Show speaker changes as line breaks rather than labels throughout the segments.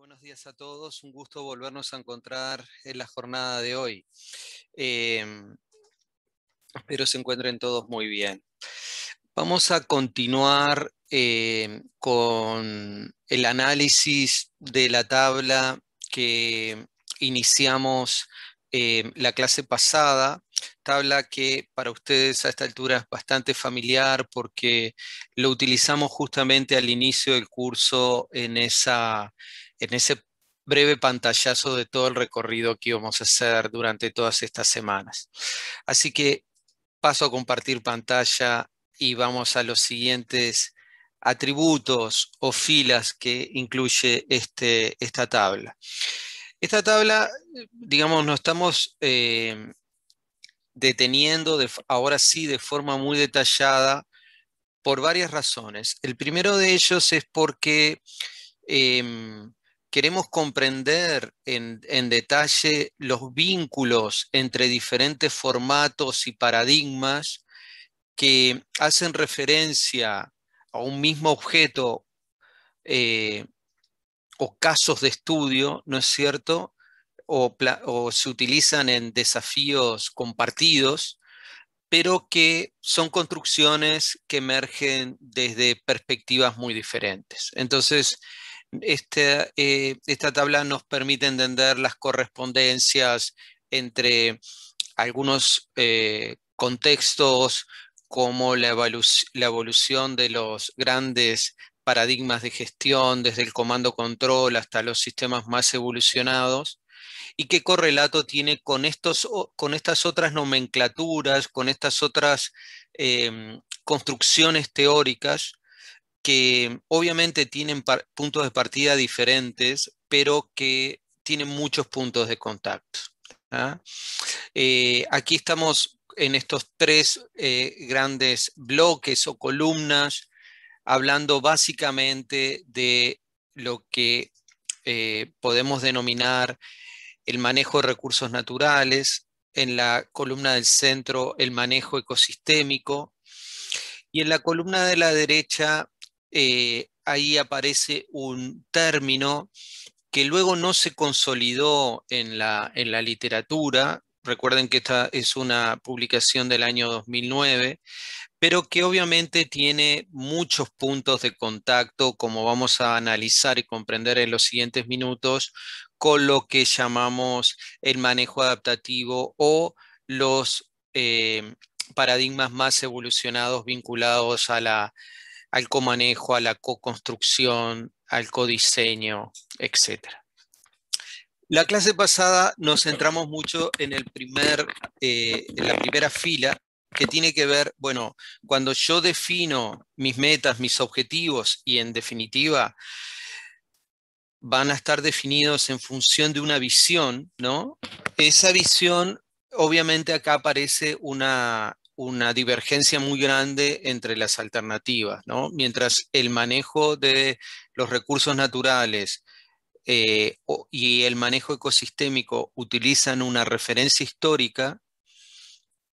Buenos días a todos, un gusto volvernos a encontrar en la jornada de hoy. Em, espero se encuentren todos muy bien. Vamos a continuar em, con el análisis de la tabla que iniciamos em, la clase pasada, tabla que para ustedes a esta altura es bastante familiar porque lo utilizamos justamente al inicio del curso en esa en ese breve pantallazo de todo el recorrido que íbamos a hacer durante todas estas semanas. Así que paso a compartir pantalla y vamos a los siguientes atributos o filas que incluye este, esta tabla. Esta tabla, digamos, nos estamos eh, deteniendo de, ahora sí de forma muy detallada por varias razones. El primero de ellos es porque em, queremos comprender en, detalle los vínculos entre diferentes formatos y paradigmas que hacen referencia a un mismo objeto eh, o casos de estudio, ¿no es cierto? o se utilizan en desafíos compartidos, pero que son construcciones que emergen desde perspectivas muy diferentes. Entonces, eh, esta tabla nos permite entender las correspondencias entre algunos eh, contextos como la, evolución de los grandes paradigmas de gestión, desde el comando-control hasta los sistemas más evolucionados, y qué correlato tiene con, estos, con estas otras nomenclaturas, con estas otras em, construcciones teóricas que obviamente tienen puntos de partida diferentes, pero que tienen muchos puntos de contacto. ¿ah? Eh, aquí estamos en estos tres eh, grandes bloques o columnas hablando básicamente de lo que eh, podemos denominar el manejo de recursos naturales, en la columna del centro el manejo ecosistémico y en la columna de la derecha eh, ahí aparece un término que luego no se consolidó en la, literatura. Recuerden que esta es una publicación del año 2009, pero que obviamente tiene muchos puntos de contacto, como vamos a analizar y comprender en los siguientes minutos, con lo que llamamos el manejo adaptativo o los eh, paradigmas más evolucionados vinculados a la al comanejo, a la co-construcción, al codiseño, etc. La clase pasada nos centramos mucho en, el primer, eh, en la primera fila, que tiene que ver, bueno, cuando yo defino mis metas, mis objetivos y en definitiva van a estar definidos en función de una visión, ¿no? Esa visión, obviamente acá aparece una, una divergencia muy grande entre las alternativas, ¿no? Mientras el manejo de los recursos naturales eh, y el manejo ecosistémico utilizan una referencia histórica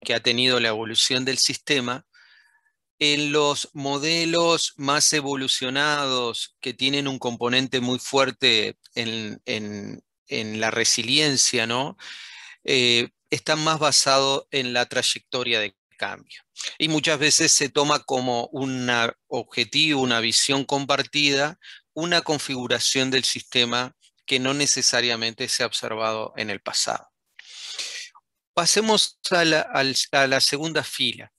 que ha tenido la evolución del sistema, en los modelos más evolucionados que tienen un componente muy fuerte en, la resiliencia, ¿no? Eh, están más basados en la trayectoria de cambio. Y muchas veces se toma como un objetivo, una visión compartida, una configuración del sistema que no necesariamente se ha observado en el pasado. Pasemos a la, segunda fila.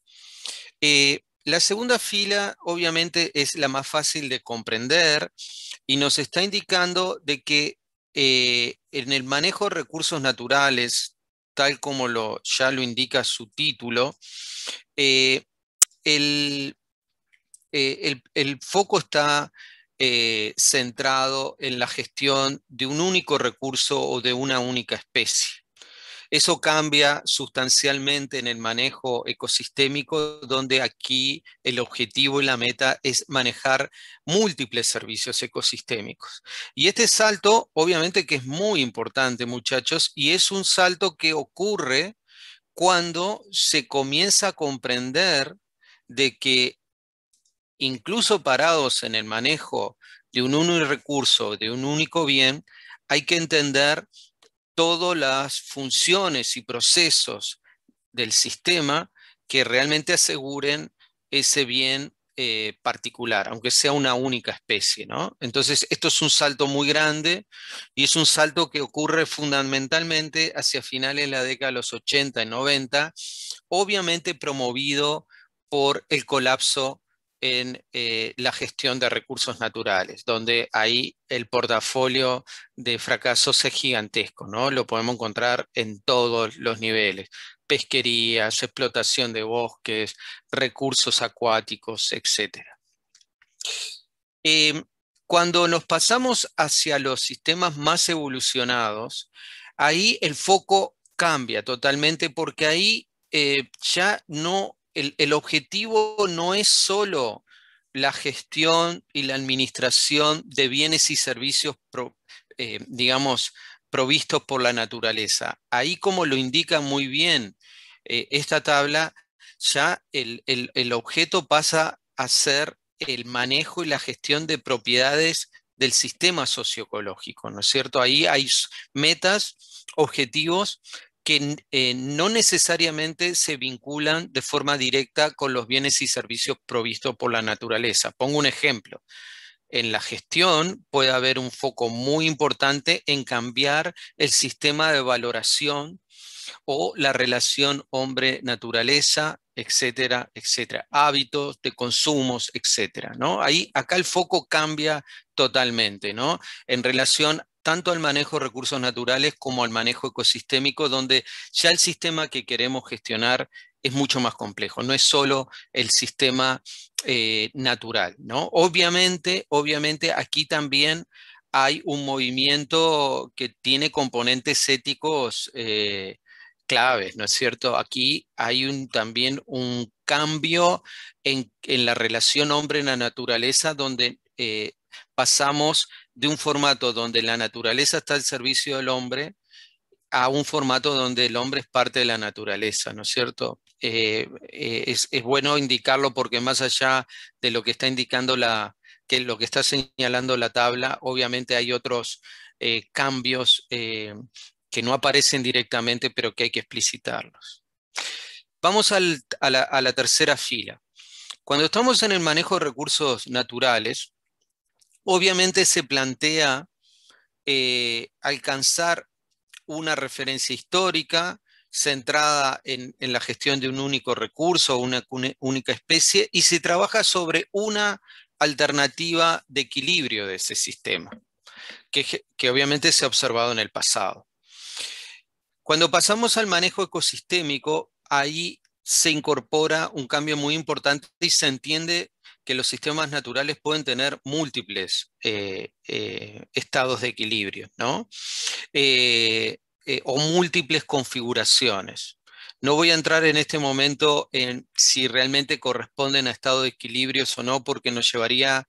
Eh, la segunda fila obviamente es la más fácil de comprender y nos está indicando de que eh, en el manejo de recursos naturales, tal como lo, ya lo indica su título, eh, eh, el, foco está eh, centrado en la gestión de un único recurso o de una única especie. Eso cambia sustancialmente en el manejo ecosistémico, donde aquí el objetivo y la meta es manejar múltiples servicios ecosistémicos. Y este salto, obviamente que es muy importante, muchachos, y es un salto que ocurre cuando se comienza a comprender de que incluso parados en el manejo de un único recurso, de un único bien, hay que entender todas las funciones y procesos del sistema que realmente aseguren ese bien eh, particular, aunque sea una única especie. ¿no? Entonces, esto es un salto muy grande y es un salto que ocurre fundamentalmente hacia finales de la década de los 80 y 90, obviamente promovido por el colapso en eh, la gestión de recursos naturales, donde ahí el portafolio de fracasos es gigantesco, ¿no? Lo podemos encontrar en todos los niveles, pesquerías, explotación de bosques, recursos acuáticos, etc. Em, cuando nos pasamos hacia los sistemas más evolucionados, ahí el foco cambia totalmente porque ahí eh, ya no el, objetivo no es solo la gestión y la administración de bienes y servicios, eh, digamos, provistos por la naturaleza. Ahí como lo indica muy bien eh, esta tabla, ya el, el, objeto pasa a ser el manejo y la gestión de propiedades del sistema socioecológico, ¿no es cierto? Ahí hay metas, objetivos que eh, no necesariamente se vinculan de forma directa con los bienes y servicios provistos por la naturaleza. Pongo un ejemplo. En la gestión puede haber un foco muy importante en cambiar el sistema de valoración o la relación hombre-naturaleza, etcétera, etcétera, hábitos de consumos, etcétera, ¿no? Ahí, acá el foco cambia totalmente, ¿no? En relación tanto al manejo de recursos naturales como al manejo ecosistémico, donde ya el sistema que queremos gestionar es mucho más complejo, no es solo el sistema eh, natural. ¿no? Obviamente, obviamente aquí también hay un movimiento que tiene componentes éticos eh, claves, ¿no es cierto? Aquí hay un, también un cambio en, la relación hombre-naturaleza, donde eh, pasamos de un formato donde la naturaleza está al servicio del hombre a un formato donde el hombre es parte de la naturaleza, ¿no es cierto? Eh, eh, es, bueno indicarlo porque más allá de lo que está indicando la, que lo que está señalando la tabla, obviamente hay otros eh, cambios que no aparecen directamente, pero que hay que explicitarlos. Vamos a, la, a la tercera fila. Cuando estamos en el manejo de recursos naturales, Obviamente se plantea eh, alcanzar una referencia histórica centrada en, la gestión de un único recurso una, única especie y se trabaja sobre una alternativa de equilibrio de ese sistema, que, que obviamente se ha observado en el pasado. Cuando pasamos al manejo ecosistémico, ahí se incorpora un cambio muy importante y se entiende que los sistemas naturales pueden tener múltiples eh, eh, estados de equilibrio, ¿no? Eh, o múltiples configuraciones. No voy a entrar en este momento en si realmente corresponden a estados de equilibrio o no, porque nos llevaría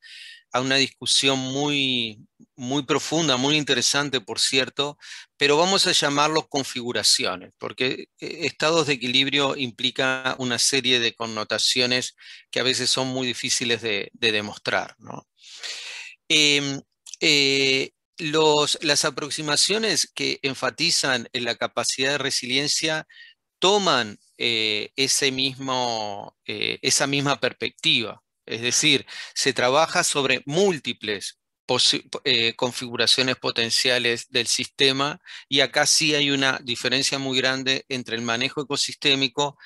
a una discusión muy, muy profunda, muy interesante, por cierto, pero vamos a llamarlos configuraciones, porque eh, estados de equilibrio implica una serie de connotaciones que a veces son muy difíciles de, demostrar. Em, eh, los, las aproximaciones que enfatizan en la capacidad de resiliencia toman eh, ese mismo, esa misma perspectiva. Es decir, se trabaja sobre múltiples eh, configuraciones potenciales del sistema y acá sí hay una diferencia muy grande entre el manejo ecosistémico,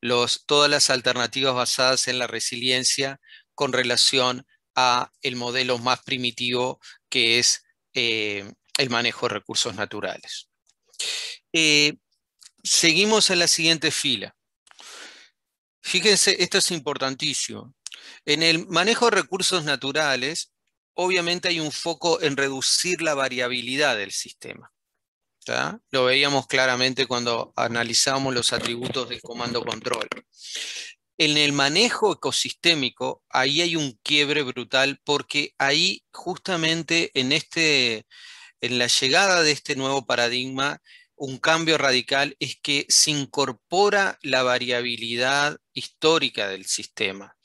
los, todas las alternativas basadas en la resiliencia con relación a el modelo más primitivo que es eh, el manejo de recursos naturales. Eh, seguimos en la siguiente fila. Fíjense, esto es importantísimo. En el manejo de recursos naturales, obviamente hay un foco en reducir la variabilidad del sistema. Lo veíamos claramente cuando analizamos los atributos del comando control. En el manejo ecosistémico, ahí hay un quiebre brutal porque ahí justamente en este, la llegada de este nuevo paradigma un cambio radical es que se incorpora la variabilidad histórica del sistema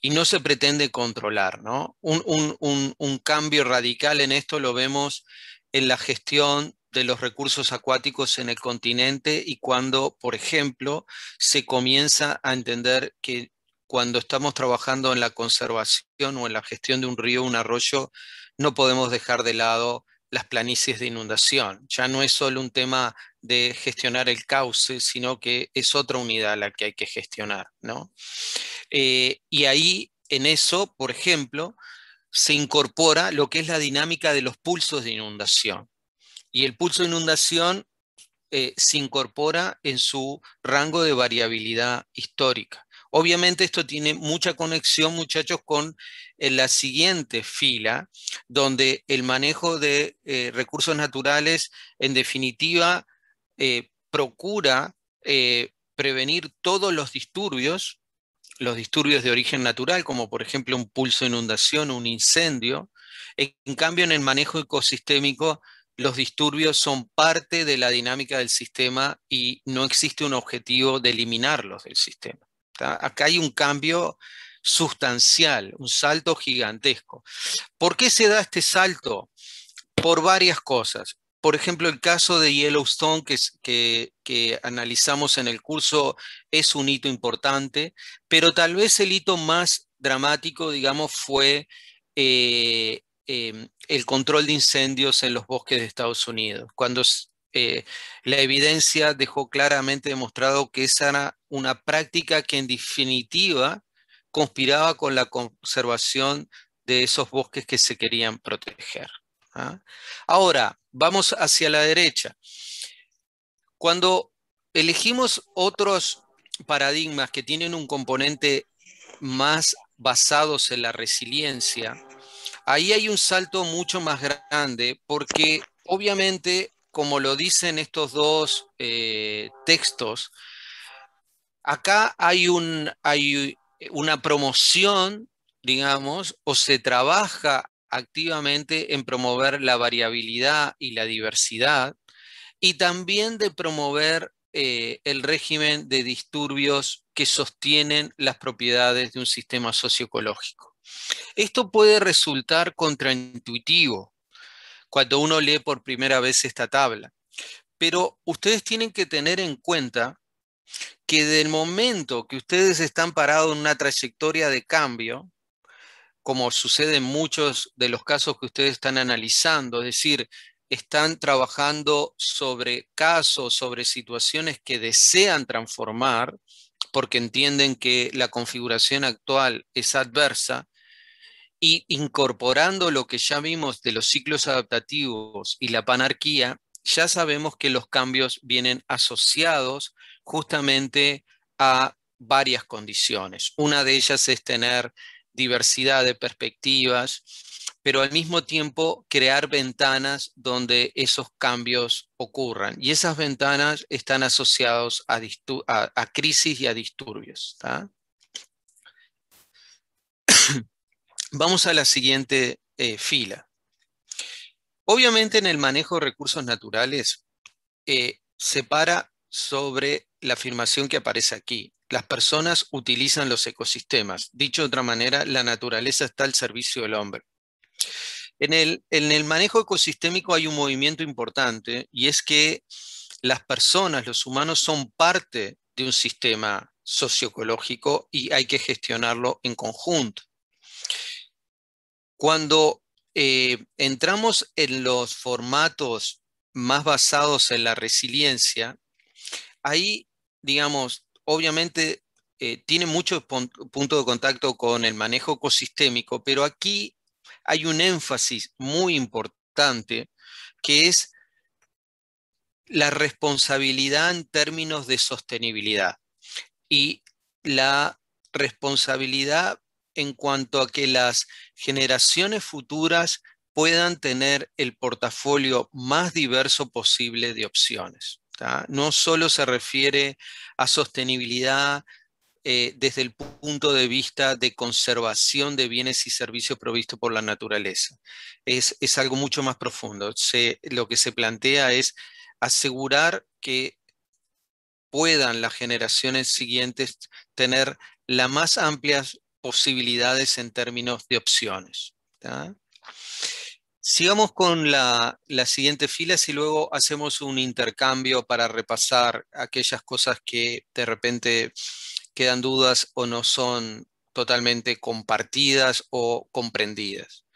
y no se pretende controlar. Un, un, cambio radical en esto lo vemos en la gestión de los recursos acuáticos en el continente y cuando, por ejemplo, se comienza a entender que cuando estamos trabajando en la conservación o en la gestión de un río, un arroyo, no podemos dejar de lado las planicies de inundación. Ya no es solo un tema de gestionar el cauce, sino que es otra unidad la que hay que gestionar. ¿no? Eh, y ahí, en eso, por ejemplo, se incorpora lo que es la dinámica de los pulsos de inundación. Y el pulso de inundación eh, se incorpora en su rango de variabilidad histórica. Obviamente esto tiene mucha conexión, muchachos, con eh, la siguiente fila, donde el manejo de eh, recursos naturales, en definitiva, eh, procura prevenir todos los disturbios, los disturbios de origen natural, como por ejemplo un pulso de inundación, un incendio. En cambio, en el manejo ecosistémico, los disturbios son parte de la dinámica del sistema y no existe un objetivo de eliminarlos del sistema. Ah, acá hay un cambio sustancial, un salto gigantesco. ¿Por qué se da este salto? Por varias cosas. Por ejemplo, el caso de Yellowstone que, analizamos en el curso es un hito importante, pero tal vez el hito más dramático, digamos, fue eh, em, el control de incendios en los bosques de Estados Unidos, cuando eh, la evidencia dejó claramente demostrado que esa era una práctica que en definitiva conspiraba con la conservación de esos bosques que se querían proteger. ¿ah? Ahora, vamos hacia la derecha. Cuando elegimos otros paradigmas que tienen un componente más basados en la resiliencia, ahí hay un salto mucho más grande porque obviamente, como lo dicen estos dos eh, textos, acá hay, una promoción, digamos, o se trabaja activamente en promover la variabilidad y la diversidad y también de promover eh, el régimen de disturbios que sostienen las propiedades de un sistema socioecológico. Esto puede resultar contraintuitivo cuando uno lee por primera vez esta tabla, pero ustedes tienen que tener en cuenta que del momento que ustedes están parados en una trayectoria de cambio, como sucede en muchos de los casos que ustedes están analizando, es decir, están trabajando sobre casos, sobre situaciones que desean transformar, porque entienden que la configuración actual es adversa, y incorporando lo que ya vimos de los ciclos adaptativos y la panarquía, ya sabemos que los cambios vienen asociados justamente a varias condiciones. Una de ellas es tener diversidad de perspectivas, pero al mismo tiempo crear ventanas donde esos cambios ocurran. Y esas ventanas están asociadas a, crisis y a disturbios. Vamos a la siguiente eh, fila. Obviamente en el manejo de recursos naturales eh, se para sobre la afirmación que aparece aquí. Las personas utilizan los ecosistemas. Dicho de otra manera, la naturaleza está al servicio del hombre. En el, manejo ecosistémico hay un movimiento importante y es que las personas, los humanos, son parte de un sistema socioecológico y hay que gestionarlo en conjunto. Cuando eh, entramos en los formatos más basados en la resiliencia, ahí, digamos, obviamente eh, tiene mucho punto de contacto con el manejo ecosistémico, pero aquí hay un énfasis muy importante que es la responsabilidad en términos de sostenibilidad y la responsabilidad en cuanto a que las generaciones futuras puedan tener el portafolio más diverso posible de opciones. No solo se refiere a sostenibilidad eh, desde el punto de vista de conservación de bienes y servicios provistos por la naturaleza. Es, algo mucho más profundo. lo que se plantea es asegurar que puedan las generaciones siguientes tener las más amplias posibilidades en términos de opciones. Sigamos con la, siguiente fila y luego hacemos un intercambio para repasar aquellas cosas que de repente quedan dudas o no son totalmente compartidas o comprendidas.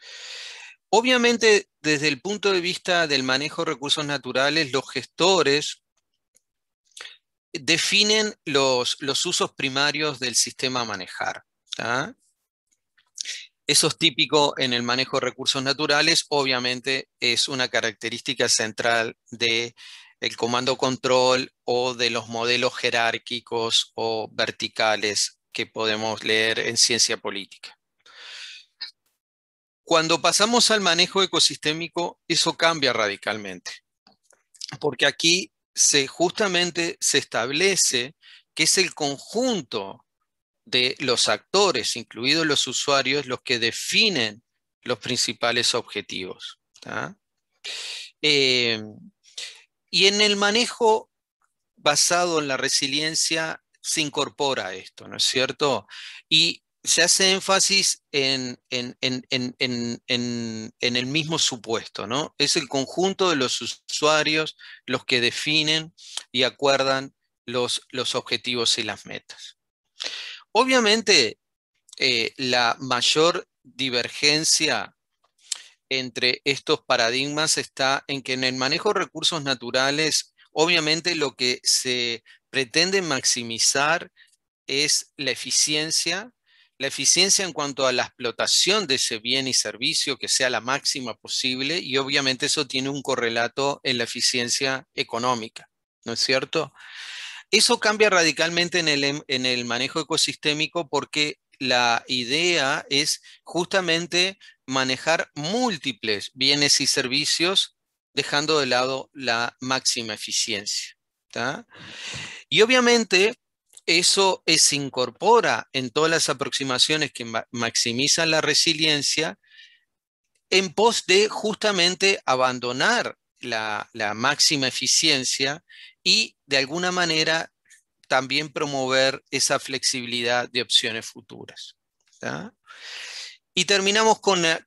Obviamente, desde el punto de vista del manejo de recursos naturales, los gestores definen los, usos primarios del sistema a manejar. Eso es típico en el manejo de recursos naturales, obviamente es una característica central de el comando control o de los modelos jerárquicos o verticales que podemos leer en ciencia política. Cuando pasamos al manejo ecosistémico, eso cambia radicalmente, porque aquí se, justamente se establece que es el conjunto de los actores, incluidos los usuarios, los que definen los principales objetivos. Em, y en el manejo basado en la resiliencia se incorpora esto, ¿no es cierto? Y se hace énfasis en, el mismo supuesto, ¿no? Es el conjunto de los usuarios los que definen y acuerdan los, los objetivos y las metas. Obviamente, eh, la mayor divergencia entre estos paradigmas está en que en el manejo de recursos naturales, obviamente lo que se pretende maximizar es la eficiencia, la eficiencia en cuanto a la explotación de ese bien y servicio que sea la máxima posible y obviamente eso tiene un correlato en la eficiencia económica, ¿no es cierto? Eso cambia radicalmente em, en el, manejo ecosistémico porque la idea es justamente manejar múltiples bienes y servicios dejando de lado la máxima eficiencia. Y obviamente eso se incorpora en todas las aproximaciones que maximizan la resiliencia en pos de justamente abandonar la, la máxima eficiencia y de alguna manera también promover esa flexibilidad de opciones futuras. Y terminamos con, eh,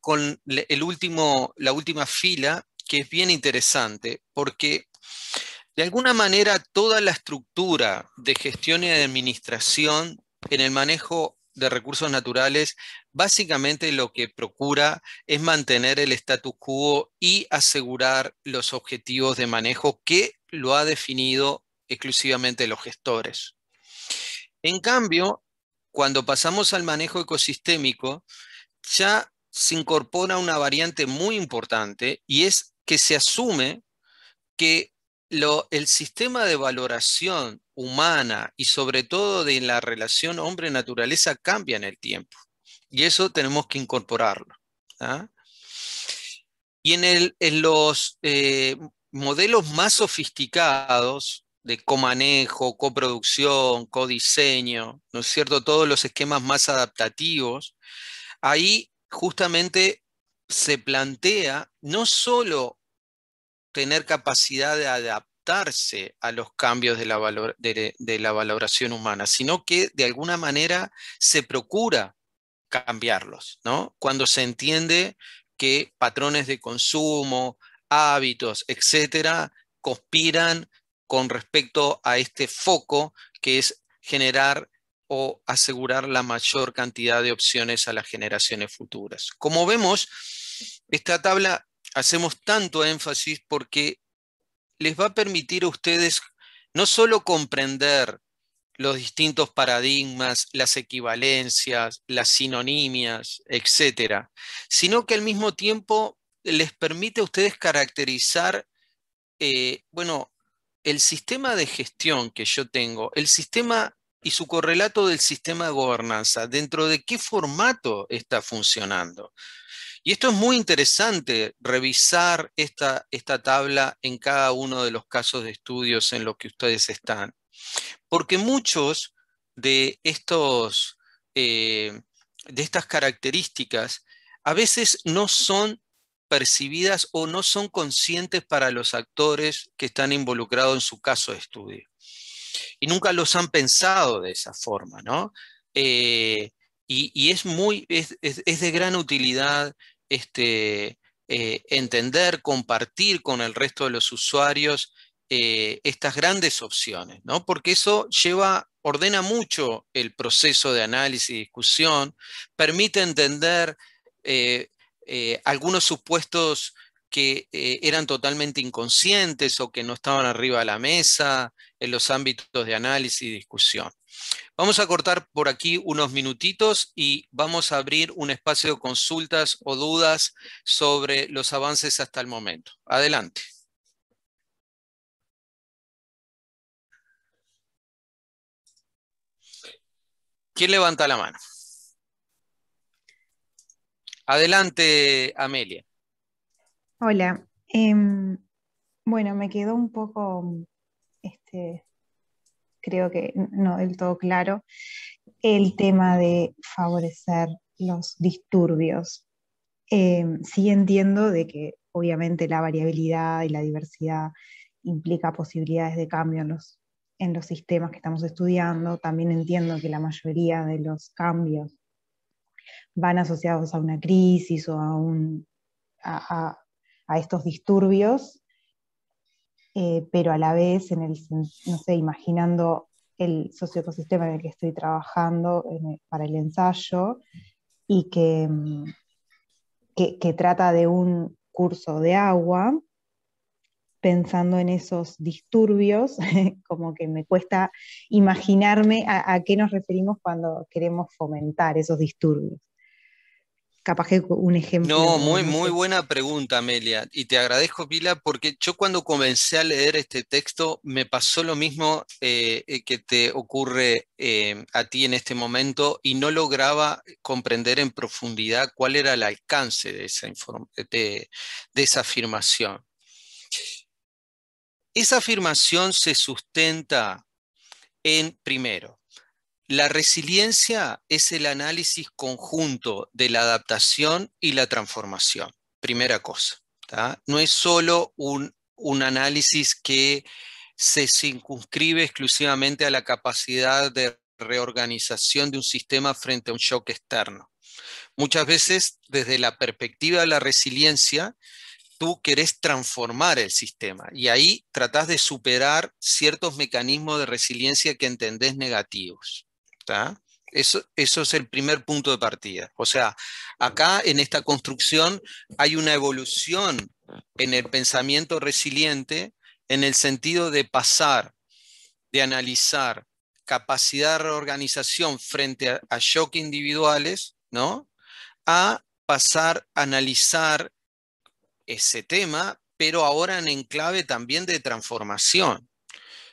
el último, la última fila, que es bien interesante, porque de alguna manera toda la estructura de gestión y administración en el manejo de recursos naturales básicamente lo que procura es mantener el status quo y asegurar los objetivos de manejo que lo ha definido exclusivamente los gestores. En cambio, cuando pasamos al manejo ecosistémico, ya se incorpora una variante muy importante y es que se asume que el sistema de valoración humana y sobre todo de la relación hombre-naturaleza cambia en el tiempo. Y eso tenemos que incorporarlo. ¿ah? Y en, el, los eh, modelos más sofisticados de comanejo, coproducción, codiseño, ¿no es cierto? Todos los esquemas más adaptativos, ahí justamente se plantea no solo tener capacidad de adaptarse a los cambios de la, de la valoración humana, sino que de alguna manera se procura cambiarlos, ¿no? Cuando se entiende que patrones de consumo, hábitos, etcétera, conspiran con respecto a este foco que es generar o asegurar la mayor cantidad de opciones a las generaciones futuras. Como vemos, esta tabla hacemos tanto énfasis porque les va a permitir a ustedes no solo comprender los distintos paradigmas, las equivalencias, las sinonimias, etc. Sino que al mismo tiempo les permite a ustedes caracterizar, eh, bueno, el sistema de gestión que yo tengo, el sistema y su correlato del sistema de gobernanza, dentro de qué formato está funcionando. Y esto es muy interesante, revisar esta, esta tabla en cada uno de los casos de estudios en los que ustedes están porque muchos de, eh, de estas características a veces no son percibidas o no son conscientes para los actores que están involucrados en su caso de estudio. Y nunca los han pensado de esa forma, ¿no? Eh, y, es, de gran utilidad este, eh, entender, compartir con el resto de los usuarios eh, estas grandes opciones, ¿no? Porque eso lleva, ordena mucho el proceso de análisis y discusión, permite entender eh, eh, algunos supuestos que eran totalmente inconscientes o que no estaban arriba de la mesa en los ámbitos de análisis y discusión. Vamos a cortar por aquí unos minutitos y vamos a abrir un espacio de consultas o dudas sobre los avances hasta el momento. Adelante. ¿Quién levanta la mano? Adelante, Amelia.
Hola. Em, bueno, me quedó un poco, este, creo que no del todo claro, el tema de favorecer los disturbios. Em, sí entiendo de que obviamente la variabilidad y la diversidad implica posibilidades de cambio en los en los sistemas que estamos estudiando. También entiendo que la mayoría de los cambios van asociados a una crisis o a, a, estos disturbios, eh, pero a la vez, en el, no sé, imaginando el socioecosistema en el que estoy trabajando para el ensayo y mm, que, que trata de un curso de agua, pensando en esos disturbios, como que me cuesta imaginarme a, qué nos referimos cuando queremos fomentar esos disturbios. Capaz que un ejemplo. No, muy, muy
buena pregunta, Amelia. Y te agradezco, Pila, porque yo cuando comencé a leer este texto me pasó lo mismo eh, eh, que te ocurre eh, a ti en este momento y no lograba comprender en profundidad cuál era el alcance de esa, de esa afirmación. Esa afirmación se sustenta en, primero, la resiliencia es el análisis conjunto de la adaptación y la transformación, primera cosa. No es solo un, un análisis que se circunscribe exclusivamente a la capacidad de reorganización de un sistema frente a un shock externo. Muchas veces, desde la perspectiva de la resiliencia, tú querés transformar el sistema y ahí tratás de superar ciertos mecanismos de resiliencia que entendés negativos. Eso, es el primer punto de partida. O sea, acá en esta construcción hay una evolución en el pensamiento resiliente en el sentido de pasar, de analizar capacidad de reorganización frente a, shock individuales, ¿no? A pasar a analizar ese tema, pero ahora en enclave también de transformación.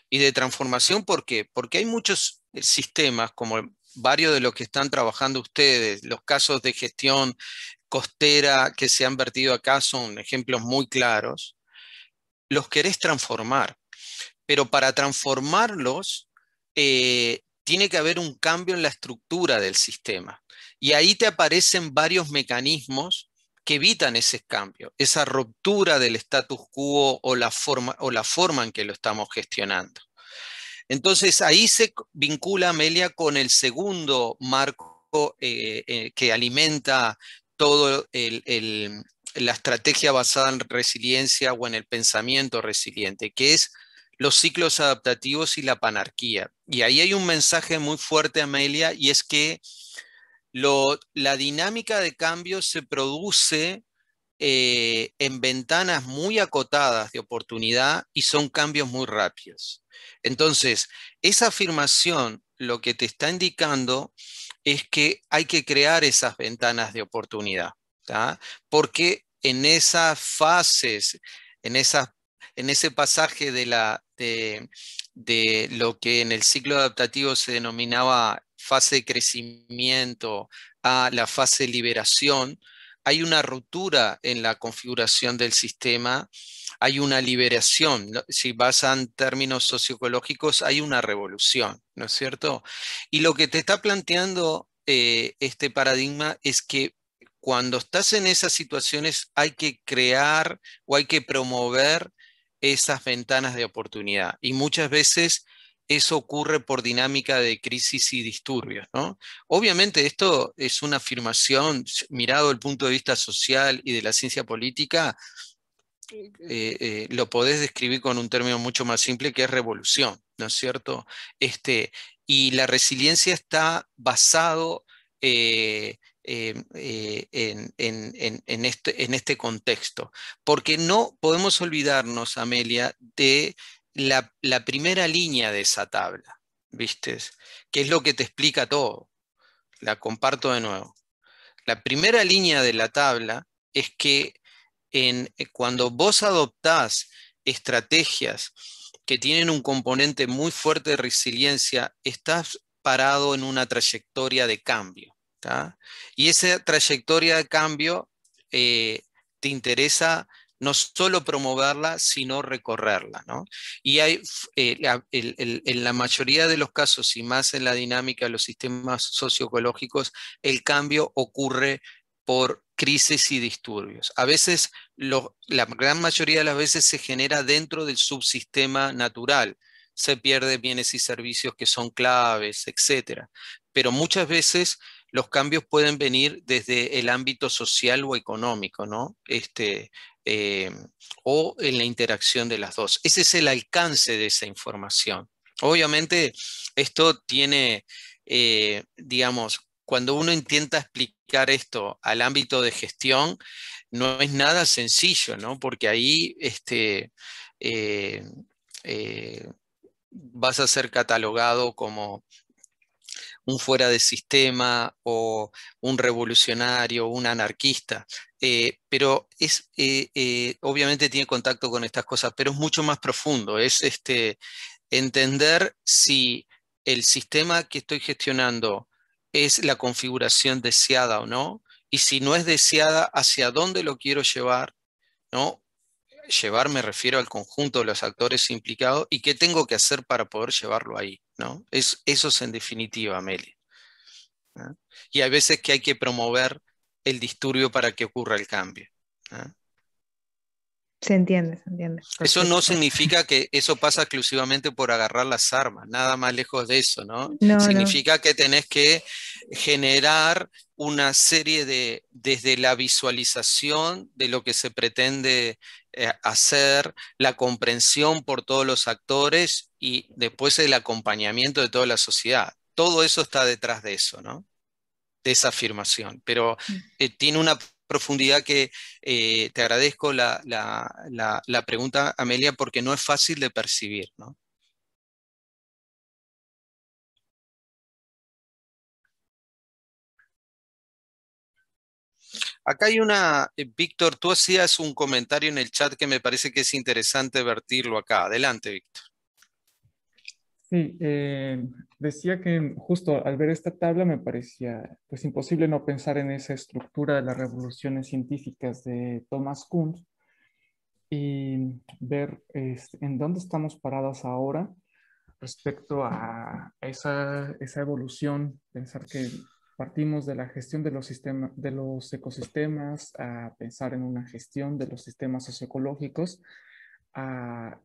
Y de transformación, ¿por qué? Porque hay muchos eh, sistemas, como varios de los que están trabajando ustedes, los casos de gestión costera que se han vertido acá son ejemplos muy claros, los querés transformar, pero para transformarlos eh, tiene que haber un cambio en la estructura del sistema. Y ahí te aparecen varios mecanismos que evitan ese cambio, esa ruptura del status quo o la forma, o la forma en que lo estamos gestionando. Entonces ahí se vincula Amelia con el segundo marco eh, eh, que alimenta toda la estrategia basada en resiliencia o en el pensamiento resiliente, que es los ciclos adaptativos y la panarquía. Y ahí hay un mensaje muy fuerte, Amelia, y es que la dinámica de cambio se produce eh, en ventanas muy acotadas de oportunidad y son cambios muy rápidos. Entonces, esa afirmación lo que te está indicando es que hay que crear esas ventanas de oportunidad, porque en esas fases, en, esas, en ese pasaje de, la, de, lo que en el ciclo adaptativo se denominaba fase de crecimiento a la fase de liberación, hay una ruptura en la configuración del sistema, hay una liberación. Si vas en términos sociológicos hay una revolución, ¿no es cierto? Y lo que te está planteando eh, este paradigma es que cuando estás en esas situaciones hay que crear o hay que promover esas ventanas de oportunidad. Y muchas veces eso ocurre por dinámica de crisis y disturbios. ¿no? Obviamente esto es una afirmación mirado el punto de vista social y de la ciencia política, eh, eh, lo podés describir con un término mucho más simple que es revolución, ¿no es cierto? Este, y la resiliencia está basado eh, este, en este contexto, porque no podemos olvidarnos, Amelia, de la, primera línea de esa tabla, ¿viste? Que es lo que te explica todo. La comparto de nuevo. La primera línea de la tabla es que en, eh, cuando vos adoptás estrategias que tienen un componente muy fuerte de resiliencia, estás parado en una trayectoria de cambio. Y esa trayectoria de cambio eh, te interesa no solo promoverla, sino recorrerla. Y hay, eh, en la mayoría de los casos, y más en la dinámica de los sistemas socioecológicos, el cambio ocurre por crisis y disturbios. A veces, la gran mayoría de las veces se genera dentro del subsistema natural se pierden bienes y servicios que son claves, etc. Pero muchas veces los cambios pueden venir desde el ámbito social o económico, ¿no? Este, eh, o en la interacción de las dos. Ese es el alcance de esa información. Obviamente, esto tiene, eh, digamos, cuando uno intenta explicar esto al ámbito de gestión, no es nada sencillo, Porque ahí este, eh, vas a ser catalogado como un fuera de sistema o un revolucionario, un anarquista. Eh, pero es, eh, eh, obviamente tiene contacto con estas cosas, pero es mucho más profundo, es este, entender si el sistema que estoy gestionando es la configuración deseada o no, y si no es deseada, hacia dónde lo quiero llevar, ¿no? Llevar me refiero al conjunto de los actores implicados y qué tengo que hacer para poder llevarlo ahí, ¿no? Es, eso es en definitiva, Meli. Y hay veces que hay que promover el disturbio para que ocurra el cambio. ¿ah?
Se entiende, se entiende.
Eso no significa que eso pasa exclusivamente por agarrar las armas, nada más lejos de eso, ¿no? significa que tenés que generar una serie de, desde la visualización de lo que se pretende eh, hacer, la comprensión por todos los actores y después el acompañamiento de toda la sociedad. Todo eso está detrás de eso, ¿no? de esa afirmación, pero mm. eh, tiene una profundidad que eh, te agradezco la, pregunta, Amelia, porque no es fácil de percibir. ¿no?
Acá hay una, eh, Víctor, tú hacías
un comentario en el chat que me parece que es interesante vertirlo acá. Adelante, Víctor.
Sí, eh, decía que justo al ver esta tabla me parecía pues imposible no pensar en esa estructura de las revoluciones científicas de Thomas Kuhn y ver en dónde estamos paradas ahora respecto a esa, esa, evolución, pensar que partimos de la gestión de los, sistemas de los ecosistemas, a pensar en una gestión de los sistemas socioecológicos, a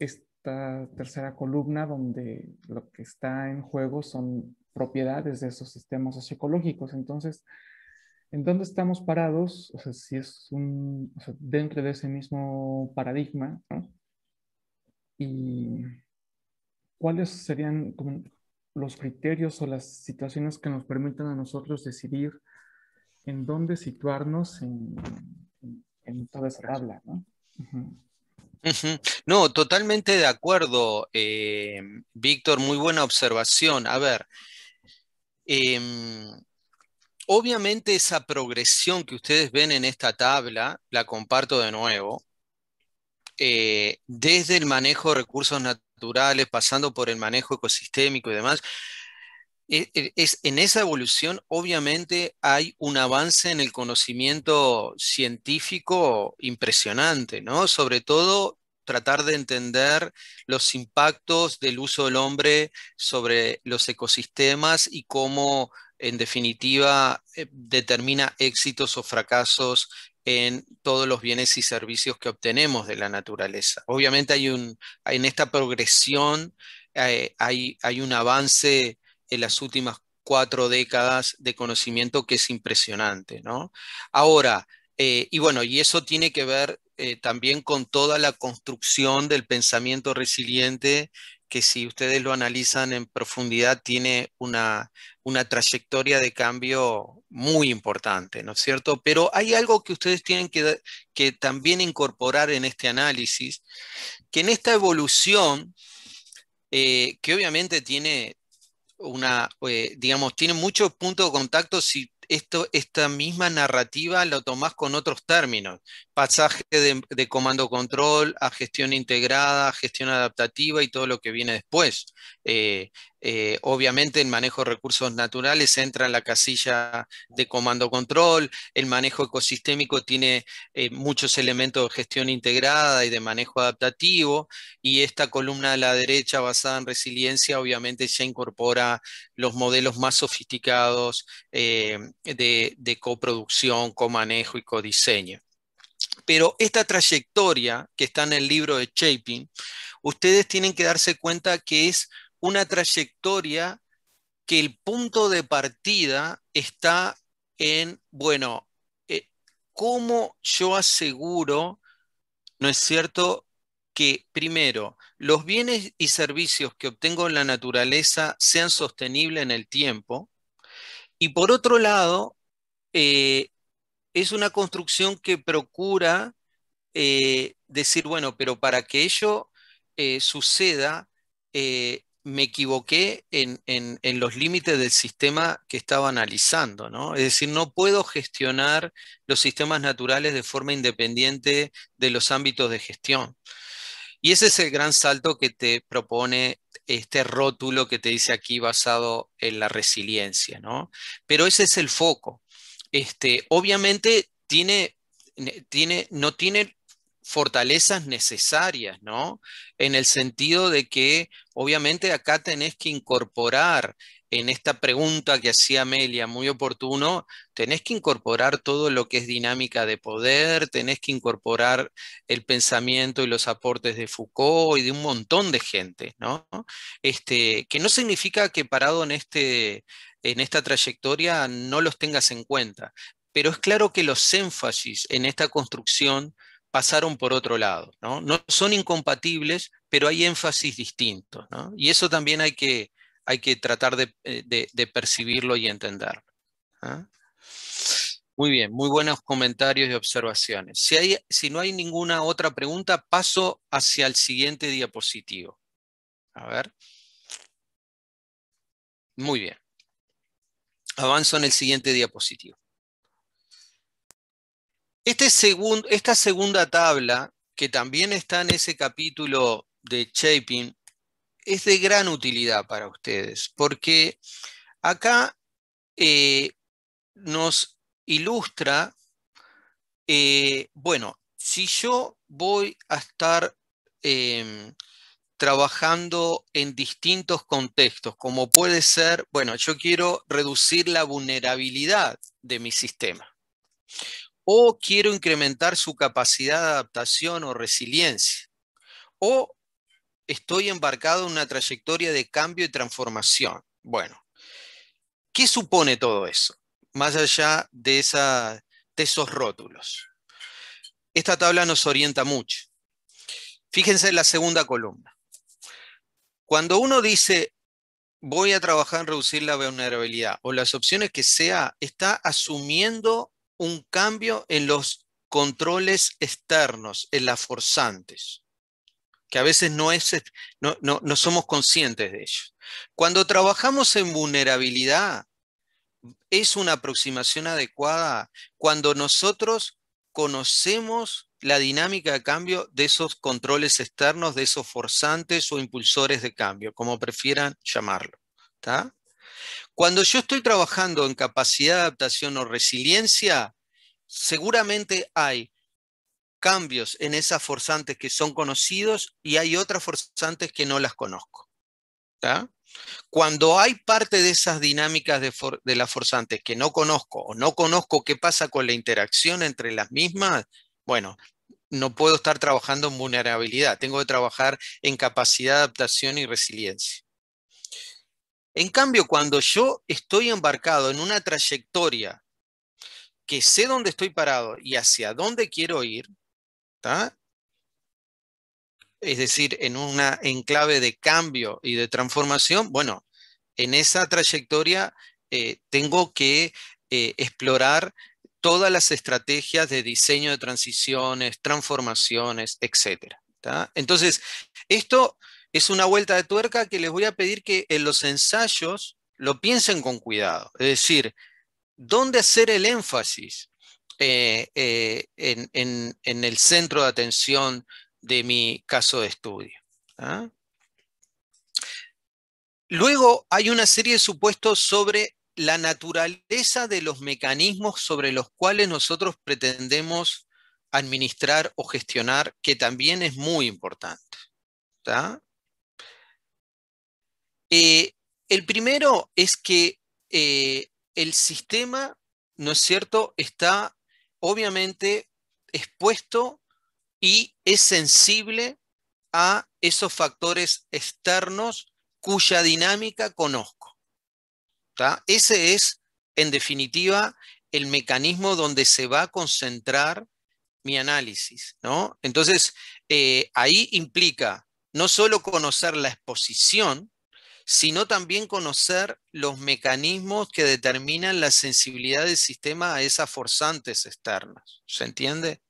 esta tercera columna donde lo que está en juego son propiedades de esos sistemas socioecológicos. Entonces, ¿en dónde estamos parados? O sea, si es un, o sea, dentro de ese mismo paradigma, ¿no? Y cuáles serían como los criterios o las situaciones que nos permitan a nosotros decidir en dónde situarnos en, en, toda esa tabla, ¿no?
No, totalmente de acuerdo, eh, Víctor, muy buena observación. A ver, em, obviamente esa progresión que ustedes ven en esta tabla, la comparto de nuevo, eh, desde el manejo de recursos naturales, pasando por el manejo ecosistémico y demás, e, e, es, en esa evolución obviamente hay un avance en el conocimiento científico impresionante, ¿no? Sobre todo tratar de entender los impactos del uso del hombre sobre los ecosistemas y cómo en definitiva eh, determina éxitos o fracasos en todos los bienes y servicios que obtenemos de la naturaleza. Obviamente hay un, en esta progresión eh, hay, hay un avance las últimas cuatro décadas de conocimiento que es impresionante, ¿no? Ahora, eh, y bueno, y eso tiene que ver eh, también con toda la construcción del pensamiento resiliente, que si ustedes lo analizan en profundidad, tiene una, trayectoria de cambio muy importante, ¿no es cierto? Pero hay algo que ustedes tienen que, que también incorporar en este análisis, que en esta evolución, eh, que obviamente tiene, una, eh, digamos, tiene muchos puntos de contacto si esto, esta misma narrativa lo tomás con otros términos pasaje de, comando control a gestión integrada, gestión adaptativa y todo lo que viene después. Eh, eh, obviamente el manejo de recursos naturales entra en la casilla de comando control, el manejo ecosistémico tiene eh, muchos elementos de gestión integrada y de manejo adaptativo y esta columna a la derecha basada en resiliencia obviamente ya incorpora los modelos más sofisticados de, de coproducción, comanejo y codiseño. Pero esta trayectoria que está en el libro de Chapin, ustedes tienen que darse cuenta que es una trayectoria que el punto de partida está en, bueno, eh, ¿cómo yo aseguro, no es cierto, que primero, los bienes y servicios que obtengo en la naturaleza sean sostenibles en el tiempo? Y por otro lado, eh, es una construcción que procura eh, decir, bueno, pero para que ello eh, suceda, eh, me equivoqué en, los límites del sistema que estaba analizando, Es decir, no puedo gestionar los sistemas naturales de forma independiente de los ámbitos de gestión. Y ese es el gran salto que te propone este rótulo que te dice aquí basado en la resiliencia, ¿no? Pero ese es el foco. Este, obviamente tiene, tiene, no tiene fortalezas necesarias, ¿no? En el sentido de que obviamente acá tenés que incorporar en esta pregunta que hacía Amelia, muy oportuno, tenés que incorporar todo lo que es dinámica de poder, tenés que incorporar el pensamiento y los aportes de Foucault y de un montón de gente, ¿no? Este, que no significa que parado en, este, en esta trayectoria no los tengas en cuenta, pero es claro que los énfasis en esta construcción pasaron por otro lado, ¿no? No son incompatibles, pero hay énfasis distintos, ¿no? Y eso también hay que hay que tratar de, eh, percibirlo y entenderlo. ¿ah? Muy bien, muy buenos comentarios y observaciones. Si, hay, si no hay ninguna otra pregunta, paso hacia el siguiente diapositivo. A ver. Muy bien. Avanzo en el siguiente diapositivo. Este esta segunda tabla, que también está en ese capítulo de shaping, es de gran utilidad para ustedes, porque acá eh, nos ilustra, eh, bueno, si yo voy a estar em, trabajando en distintos contextos, como puede ser, bueno, yo quiero reducir la vulnerabilidad de mi sistema, o quiero incrementar su capacidad de adaptación o resiliencia, o estoy embarcado en una trayectoria de cambio y transformación. Bueno, ¿qué supone todo eso? Más allá de, esa, esos rótulos. Esta tabla nos orienta mucho. Fíjense en la segunda columna. Cuando uno dice, voy a trabajar en reducir la vulnerabilidad o las opciones que sea, está asumiendo un cambio en los controles externos, en las forzantes que a veces no, es, no, somos conscientes de ello. Cuando trabajamos en vulnerabilidad, es una aproximación adecuada cuando nosotros conocemos la dinámica de cambio de esos controles externos, de esos forzantes o impulsores de cambio, como prefieran llamarlo. Cuando yo estoy trabajando en capacidad de adaptación o resiliencia, seguramente hay cambios en esas forzantes que son conocidos y hay otras forzantes que no las conozco. Cuando hay parte de esas dinámicas de, de las forzantes que no conozco o no conozco qué pasa con la interacción entre las mismas, bueno, no puedo estar trabajando en vulnerabilidad, tengo que trabajar en capacidad de adaptación y resiliencia. En cambio, cuando yo estoy embarcado en una trayectoria que sé dónde estoy parado y hacia dónde quiero ir, es decir, en una enclave de cambio y de transformación, bueno, en esa trayectoria eh, tengo que eh, explorar todas las estrategias de diseño de transiciones, transformaciones, etc. Entonces, esto es una vuelta de tuerca que les voy a pedir que en los ensayos lo piensen con cuidado. Es decir, ¿dónde hacer el énfasis? Eh, eh, en, el centro de atención de mi caso de estudio. ¿ah? Luego hay una serie de supuestos sobre la naturaleza de los mecanismos sobre los cuales nosotros pretendemos administrar o gestionar, que también es muy importante. Eh, el primero es que el sistema, ¿no es cierto?, está obviamente expuesto y es sensible a esos factores externos cuya dinámica conozco. Ese es, en definitiva, el mecanismo donde se va a concentrar mi análisis. Entonces, eh, ahí implica no solo conocer la exposición, sino también conocer los mecanismos que determinan la sensibilidad del sistema a esas forzantes externas. ¿Se entiende?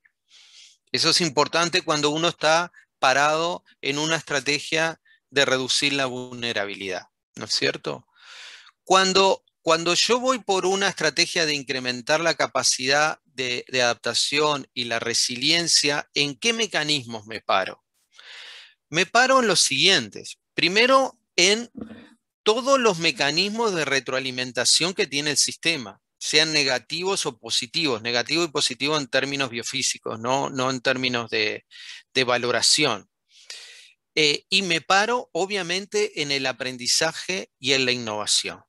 Eso es importante cuando uno está parado en una estrategia de reducir la vulnerabilidad, ¿no es cierto? Cuando, cuando yo voy por una estrategia de incrementar la capacidad de, de adaptación y la resiliencia, ¿en qué mecanismos me paro? Me paro en los siguientes. Primero, en todos los mecanismos de retroalimentación que tiene el sistema, sean negativos o positivos, negativo y positivo en términos biofísicos, no, en términos de, valoración. Eh, y me paro, obviamente, en el aprendizaje y en la innovación.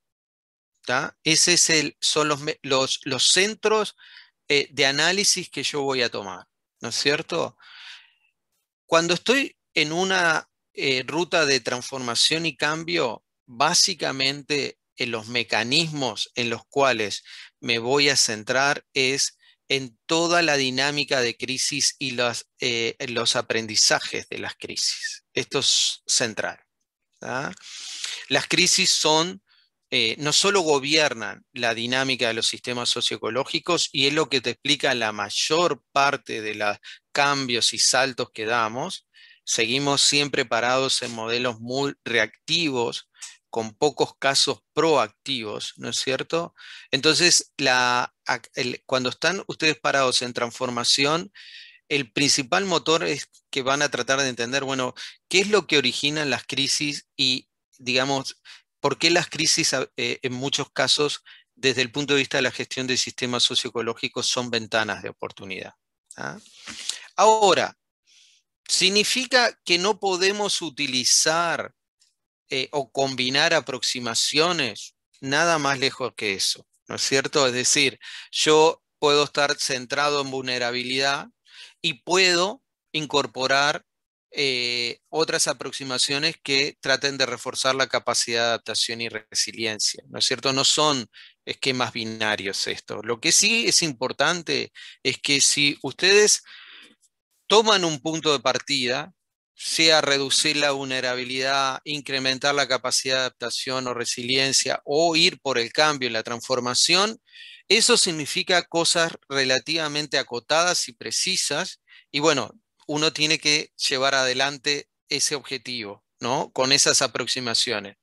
Esos Ese es son los, centros eh, de análisis que yo voy a tomar, ¿no es cierto? Cuando estoy en una eh, ruta de transformación y cambio básicamente en los mecanismos en los cuales me voy a centrar es en toda la dinámica de crisis y eh, los, aprendizajes de las crisis. Esto es central. ¿ah? Las crisis son, eh, no solo gobiernan la dinámica de los sistemas socioecológicos y es lo que te explica la mayor parte de los cambios y saltos que damos, Seguimos siempre parados en modelos muy reactivos, con pocos casos proactivos, ¿no es cierto? Entonces, cuando están ustedes parados en transformación, el principal motor es que van a tratar de entender, bueno, qué es lo que originan las crisis y, digamos, por qué las crisis eh, en muchos casos, desde el punto de vista de la gestión del sistema socioecológicos, son ventanas de oportunidad. ¿Ah? Ahora, significa que no podemos utilizar eh, o combinar aproximaciones, nada más lejos que eso, ¿no es cierto? Es decir, yo puedo estar centrado en vulnerabilidad y puedo incorporar eh, otras aproximaciones que traten de reforzar la capacidad de adaptación y resiliencia, ¿no es cierto? No son esquemas binarios esto. Lo que sí es importante es que si ustedes toman un punto de partida, sea reducir la vulnerabilidad, incrementar la capacidad de adaptación o resiliencia o ir por el cambio y la transformación, eso significa cosas relativamente acotadas y precisas y bueno, uno tiene que llevar adelante ese objetivo, ¿no? Con esas aproximaciones.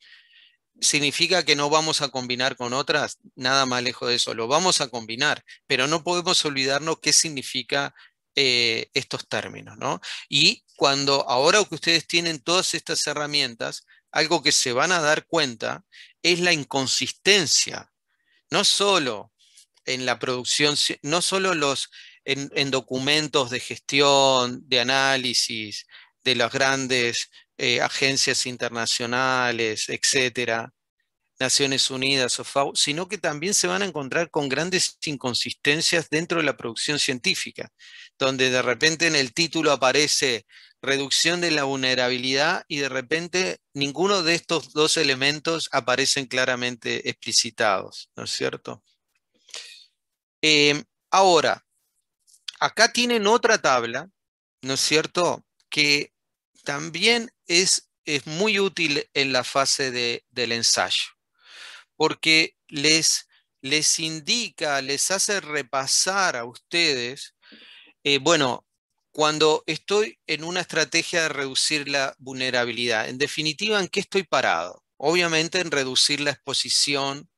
¿Significa que no vamos a combinar con otras? Nada más lejos de eso, lo vamos a combinar, pero no podemos olvidarnos qué significa eh, estos términos, ¿no? Y cuando ahora que ustedes tienen todas estas herramientas, algo que se van a dar cuenta es la inconsistencia, no solo en la producción, no solo los, en, documentos de gestión, de análisis, de las grandes eh, agencias internacionales, etcétera, Naciones Unidas o FAO, sino que también se van a encontrar con grandes inconsistencias dentro de la producción científica donde de repente en el título aparece reducción de la vulnerabilidad y de repente ninguno de estos dos elementos aparecen claramente explicitados, ¿no es cierto? Em, ahora, acá tienen otra tabla, ¿no es cierto?, que también es, muy útil en la fase del ensayo, porque les, les indica, les hace repasar a ustedes eh, bueno, cuando estoy en una estrategia de reducir la vulnerabilidad, en definitiva, ¿en qué estoy parado? Obviamente en reducir la exposición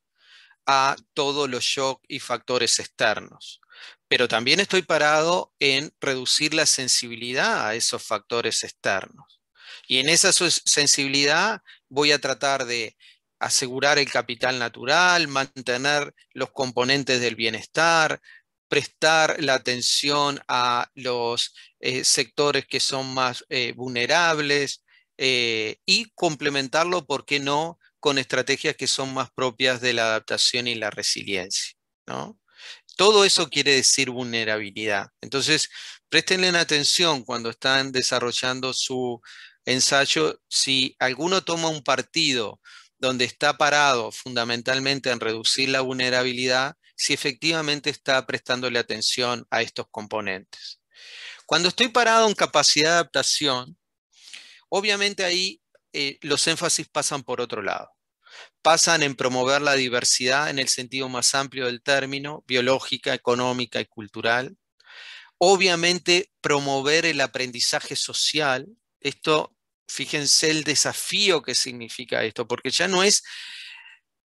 a todos los shocks y factores externos, pero también estoy parado en reducir la sensibilidad a esos factores externos. Y en esa sensibilidad voy a tratar de asegurar el capital natural, mantener los componentes del bienestar, prestar la atención a los eh, sectores que son más eh, vulnerables eh, y complementarlo, ¿por qué no?, con estrategias que son más propias de la adaptación y la resiliencia. ¿no? Todo eso quiere decir vulnerabilidad. Entonces, prestenle atención cuando están desarrollando su ensayo, si alguno toma un partido donde está parado fundamentalmente en reducir la vulnerabilidad, si efectivamente está prestándole atención a estos componentes. Cuando estoy parado en capacidad de adaptación, obviamente ahí eh, los énfasis pasan por otro lado. Pasan en promover la diversidad en el sentido más amplio del término, biológica, económica y cultural. Obviamente promover el aprendizaje social. Esto, fíjense el desafío que significa esto, porque ya no es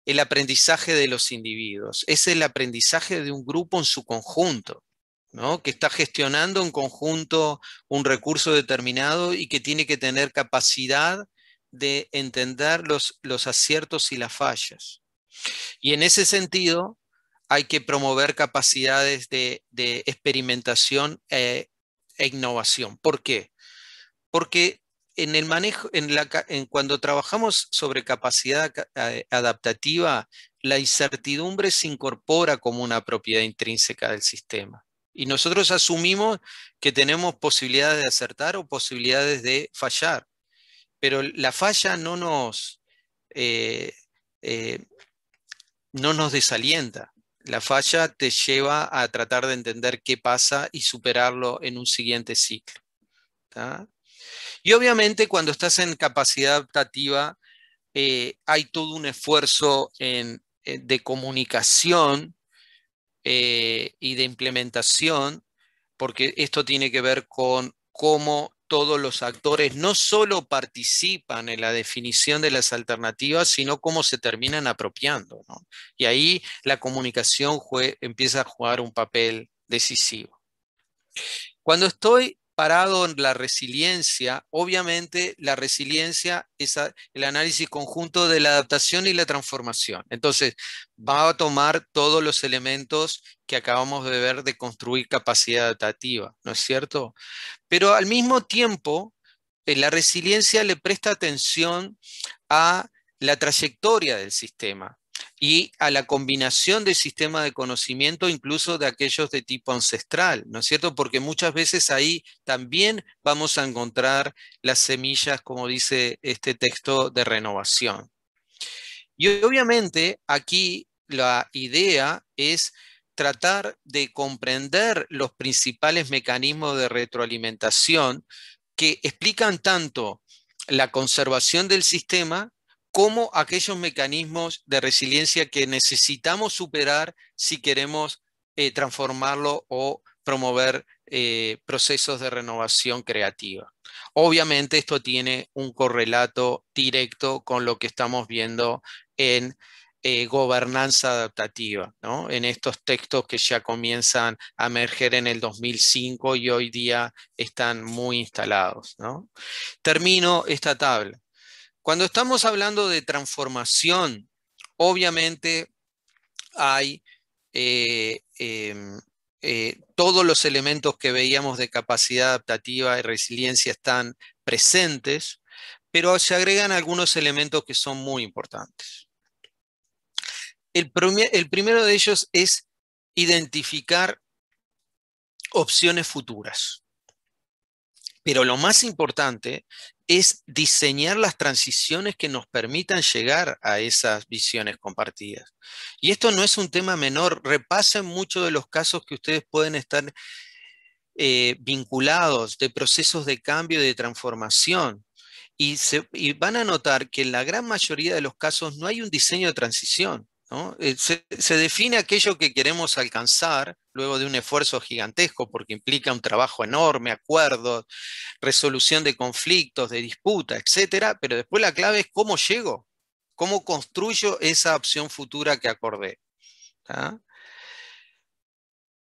el aprendizaje de los individuos, es el aprendizaje de un grupo en su conjunto. ¿no? que está gestionando en conjunto un recurso determinado y que tiene que tener capacidad de entender los, los aciertos y las fallas. Y en ese sentido, hay que promover capacidades de, experimentación eh, e innovación. ¿Por qué? Porque en el manejo, en la, en cuando trabajamos sobre capacidad adaptativa, la incertidumbre se incorpora como una propiedad intrínseca del sistema. Y nosotros asumimos que tenemos posibilidades de acertar o posibilidades de fallar. Pero la falla no nos, eh, eh, no nos desalienta. La falla te lleva a tratar de entender qué pasa y superarlo en un siguiente ciclo. ¿Está? Y obviamente cuando estás en capacidad adaptativa, eh, hay todo un esfuerzo eh, de comunicación eh, y de implementación, porque esto tiene que ver con cómo todos los actores no solo participan en la definición de las alternativas, sino cómo se terminan apropiando. Y ahí la comunicación empieza a jugar un papel decisivo. Cuando estoy parado en la resiliencia, obviamente la resiliencia es el análisis conjunto de la adaptación y la transformación. Entonces, va a tomar todos los elementos que acabamos de ver de construir capacidad adaptativa, ¿no es cierto? Pero al mismo tiempo, eh, la resiliencia le presta atención a la trayectoria del sistema y a la combinación de sistemas de conocimiento, incluso de aquellos de tipo ancestral, ¿no es cierto? Porque muchas veces ahí también vamos a encontrar las semillas, como dice este texto, de renovación. Y obviamente aquí la idea es tratar de comprender los principales mecanismos de retroalimentación que explican tanto la conservación del sistema como aquellos mecanismos de resiliencia que necesitamos superar si queremos eh, transformarlo o promover eh, procesos de renovación creativa. Obviamente esto tiene un correlato directo con lo que estamos viendo en eh, gobernanza adaptativa, en estos textos que ya comienzan a emerger en el 2005 y hoy día están muy instalados. Termino esta tabla. Cuando estamos hablando de transformación, obviamente hay eh, em, eh, todos los elementos que veíamos de capacidad adaptativa y resiliencia están presentes, pero se agregan algunos elementos que son muy importantes. El, el primero de ellos es identificar opciones futuras. Pero lo más importante es diseñar las transiciones que nos permitan llegar a esas visiones compartidas. Y esto no es un tema menor, repasen muchos de los casos que ustedes pueden estar eh, vinculados de procesos de cambio y de transformación. Y, se, y van a notar que en la gran mayoría de los casos no hay un diseño de transición. Eh, se, define aquello que queremos alcanzar luego de un esfuerzo gigantesco, porque implica un trabajo enorme, acuerdos, resolución de conflictos, de disputa, etc. Pero después la clave es cómo llego, cómo construyo esa opción futura que acordé.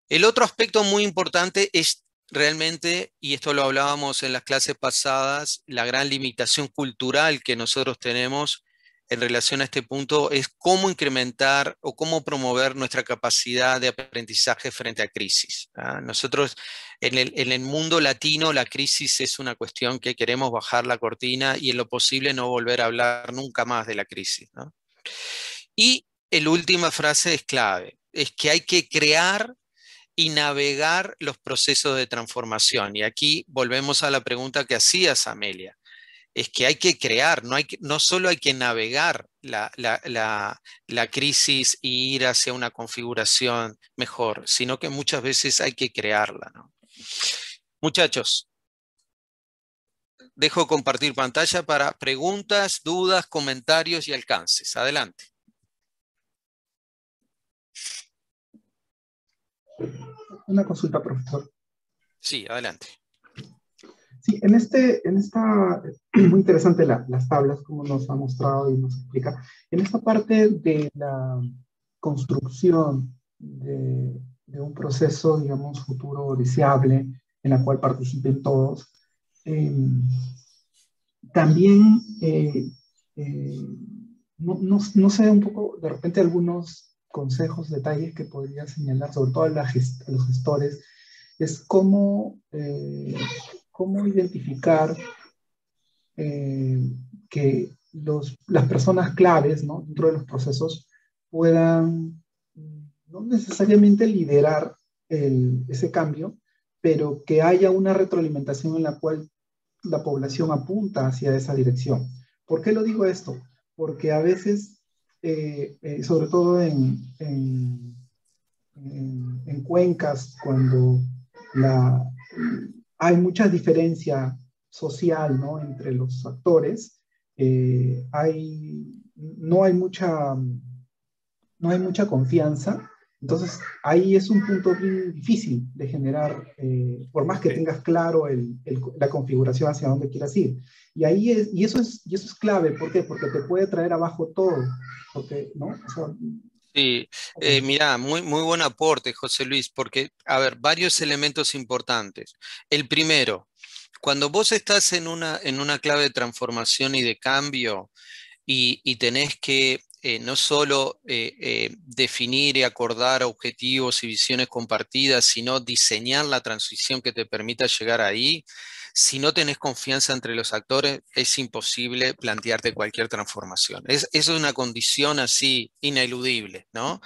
El otro aspecto muy importante es realmente, y esto lo hablábamos en las clases pasadas, la gran limitación cultural que nosotros tenemos en relación a este punto es cómo incrementar o cómo promover nuestra capacidad de aprendizaje frente a crisis. ¿ah? Nosotros en el, mundo latino la crisis es una cuestión que queremos bajar la cortina y en lo posible no volver a hablar nunca más de la crisis. Y la última frase es clave, es que hay que crear y navegar los procesos de transformación. Y aquí volvemos a la pregunta que hacías, Amelia es que hay que crear, no, hay no solo hay que navegar la, crisis y ir hacia una configuración mejor, sino que muchas veces hay que crearla. Muchachos, dejo compartir pantalla para preguntas, dudas, comentarios y alcances. Adelante.
Una consulta, profesor.
Sí, adelante.
Sí, en, este, en esta, muy interesante las tablas, como nos ha mostrado y nos explica, en esta parte de la construcción de, un proceso, digamos, futuro deseable, en la cual participen todos, em, también eh, eh, no, no, sé un poco, de repente algunos consejos, detalles que podría señalar, sobre todo a, los gestores, es cómo eh, cómo identificar eh, que las personas claves dentro de los procesos puedan no necesariamente liderar ese cambio, pero que haya una retroalimentación en la cual la población apunta hacia esa dirección. ¿Por qué lo digo esto? Porque a veces, eh, eh, sobre todo en, en cuencas, cuando la, hay mucha diferencia social ¿no? entre los actores. Eh, no, hay mucha, no hay mucha confianza. Entonces, ahí es un punto difícil de generar, eh, por más que tengas claro la configuración hacia dónde quieras ir. Y, ahí y, eso es, y eso es clave, ¿por qué? Porque te puede traer abajo todo. Porque, ¿no? O sea,
Sí, eh, mira, muy, muy buen aporte, José Luis, porque, a ver, varios elementos importantes. El primero, cuando vos estás en una, en una clave de transformación y de cambio y, y tenés que eh, no solo eh, definir y acordar objetivos y visiones compartidas, sino diseñar la transición que te permita llegar ahí, si no tenés confianza entre los actores, es imposible plantearte cualquier transformación. Es, es una condición así ineludible, ¿no?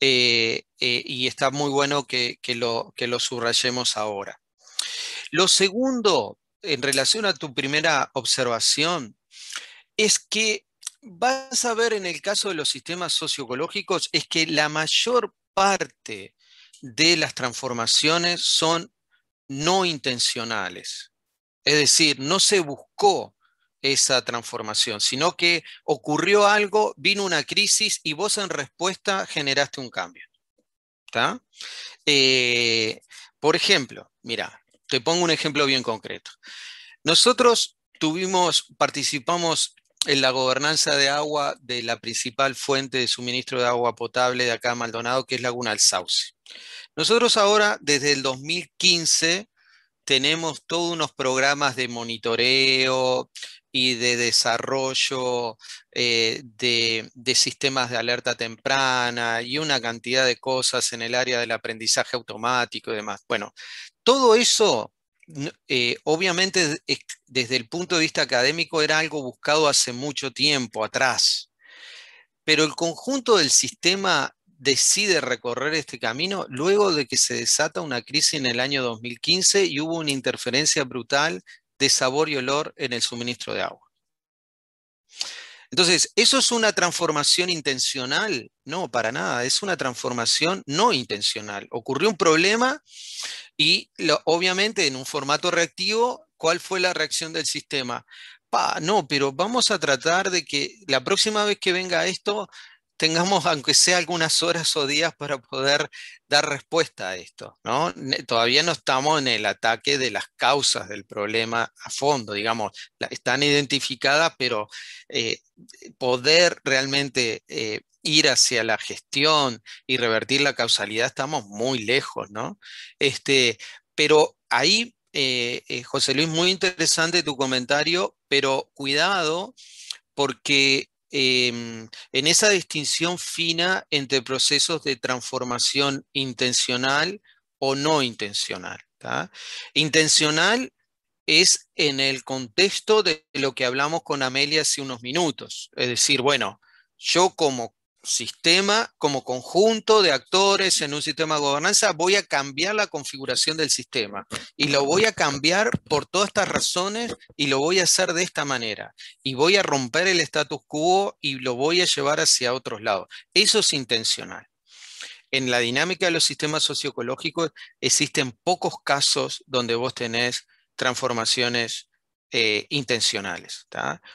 Eh, eh, y está muy bueno que, lo, que lo subrayemos ahora. Lo segundo, en relación a tu primera observación, es que vas a ver en el caso de los sistemas socioecológicos, es que la mayor parte de las transformaciones son no intencionales. Es decir, no se buscó esa transformación, sino que ocurrió algo, vino una crisis y vos en respuesta generaste un cambio. Eh, por ejemplo, mira, te pongo un ejemplo bien concreto. Nosotros tuvimos, participamos en la gobernanza de agua de la principal fuente de suministro de agua potable de acá a Maldonado, que es Laguna El Sauce. Nosotros ahora, desde el 2015, tenemos todos unos programas de monitoreo y de desarrollo eh, de, sistemas de alerta temprana y una cantidad de cosas en el área del aprendizaje automático y demás. Bueno, todo eso, eh, obviamente, desde el punto de vista académico era algo buscado hace mucho tiempo atrás, pero el conjunto del sistema decide recorrer este camino luego de que se desata una crisis en el año 2015 y hubo una interferencia brutal de sabor y olor en el suministro de agua. Entonces, ¿eso es una transformación intencional? No, para nada, es una transformación no intencional. Ocurrió un problema y obviamente en un formato reactivo, ¿cuál fue la reacción del sistema? no, pero vamos a tratar de que la próxima vez que venga esto, tengamos, aunque sea algunas horas o días, para poder dar respuesta a esto. ¿no? Todavía no estamos en el ataque de las causas del problema a fondo, digamos, están identificadas, pero eh, poder realmente eh, ir hacia la gestión y revertir la causalidad, estamos muy lejos, ¿no? Este, pero ahí, eh, José Luis, muy interesante tu comentario, pero cuidado porque Em, en esa distinción fina entre procesos de transformación intencional o no intencional. Intencional es en el contexto de lo que hablamos con Amelia hace unos minutos. Es decir, bueno, yo como sistema, como conjunto de actores en un sistema de gobernanza, voy a cambiar la configuración del sistema. Y lo voy a cambiar por todas estas razones y lo voy a hacer de esta manera. Y voy a romper el status quo y lo voy a llevar hacia otros lados. Eso es intencional. En la dinámica de los sistemas socioecológicos existen pocos casos donde vos tenés transformaciones eh, intencionales.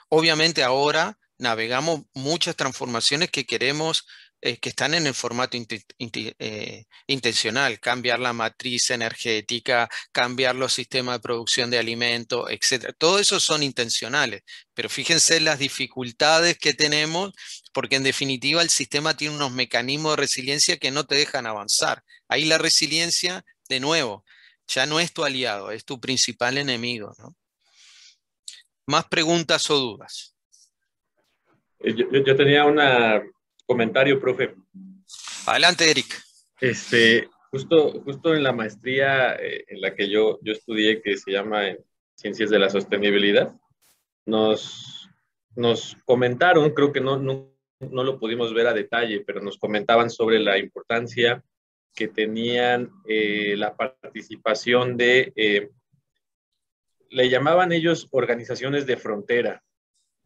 Obviamente ahora navegamos muchas transformaciones que queremos eh, que están en el formato eh, intencional, cambiar la matriz energética, cambiar los sistemas de producción de alimentos, etc. Todo eso son intencionales, pero fíjense las dificultades que tenemos, porque en definitiva el sistema tiene unos mecanismos de resiliencia que no te dejan avanzar. Ahí la resiliencia, de nuevo, ya no es tu aliado, es tu principal enemigo. Más preguntas o dudas.
Eh, yo, yo tenía un comentario, profe. Adelante, Eric. Este, justo, justo en la maestría eh, en la que yo, yo estudié, que se llama eh, Ciencias de la Sostenibilidad, nos, nos comentaron, creo que no, no, no lo pudimos ver a detalle, pero nos comentaban sobre la importancia que tenían la participación de, le llamaban ellos organizaciones de frontera.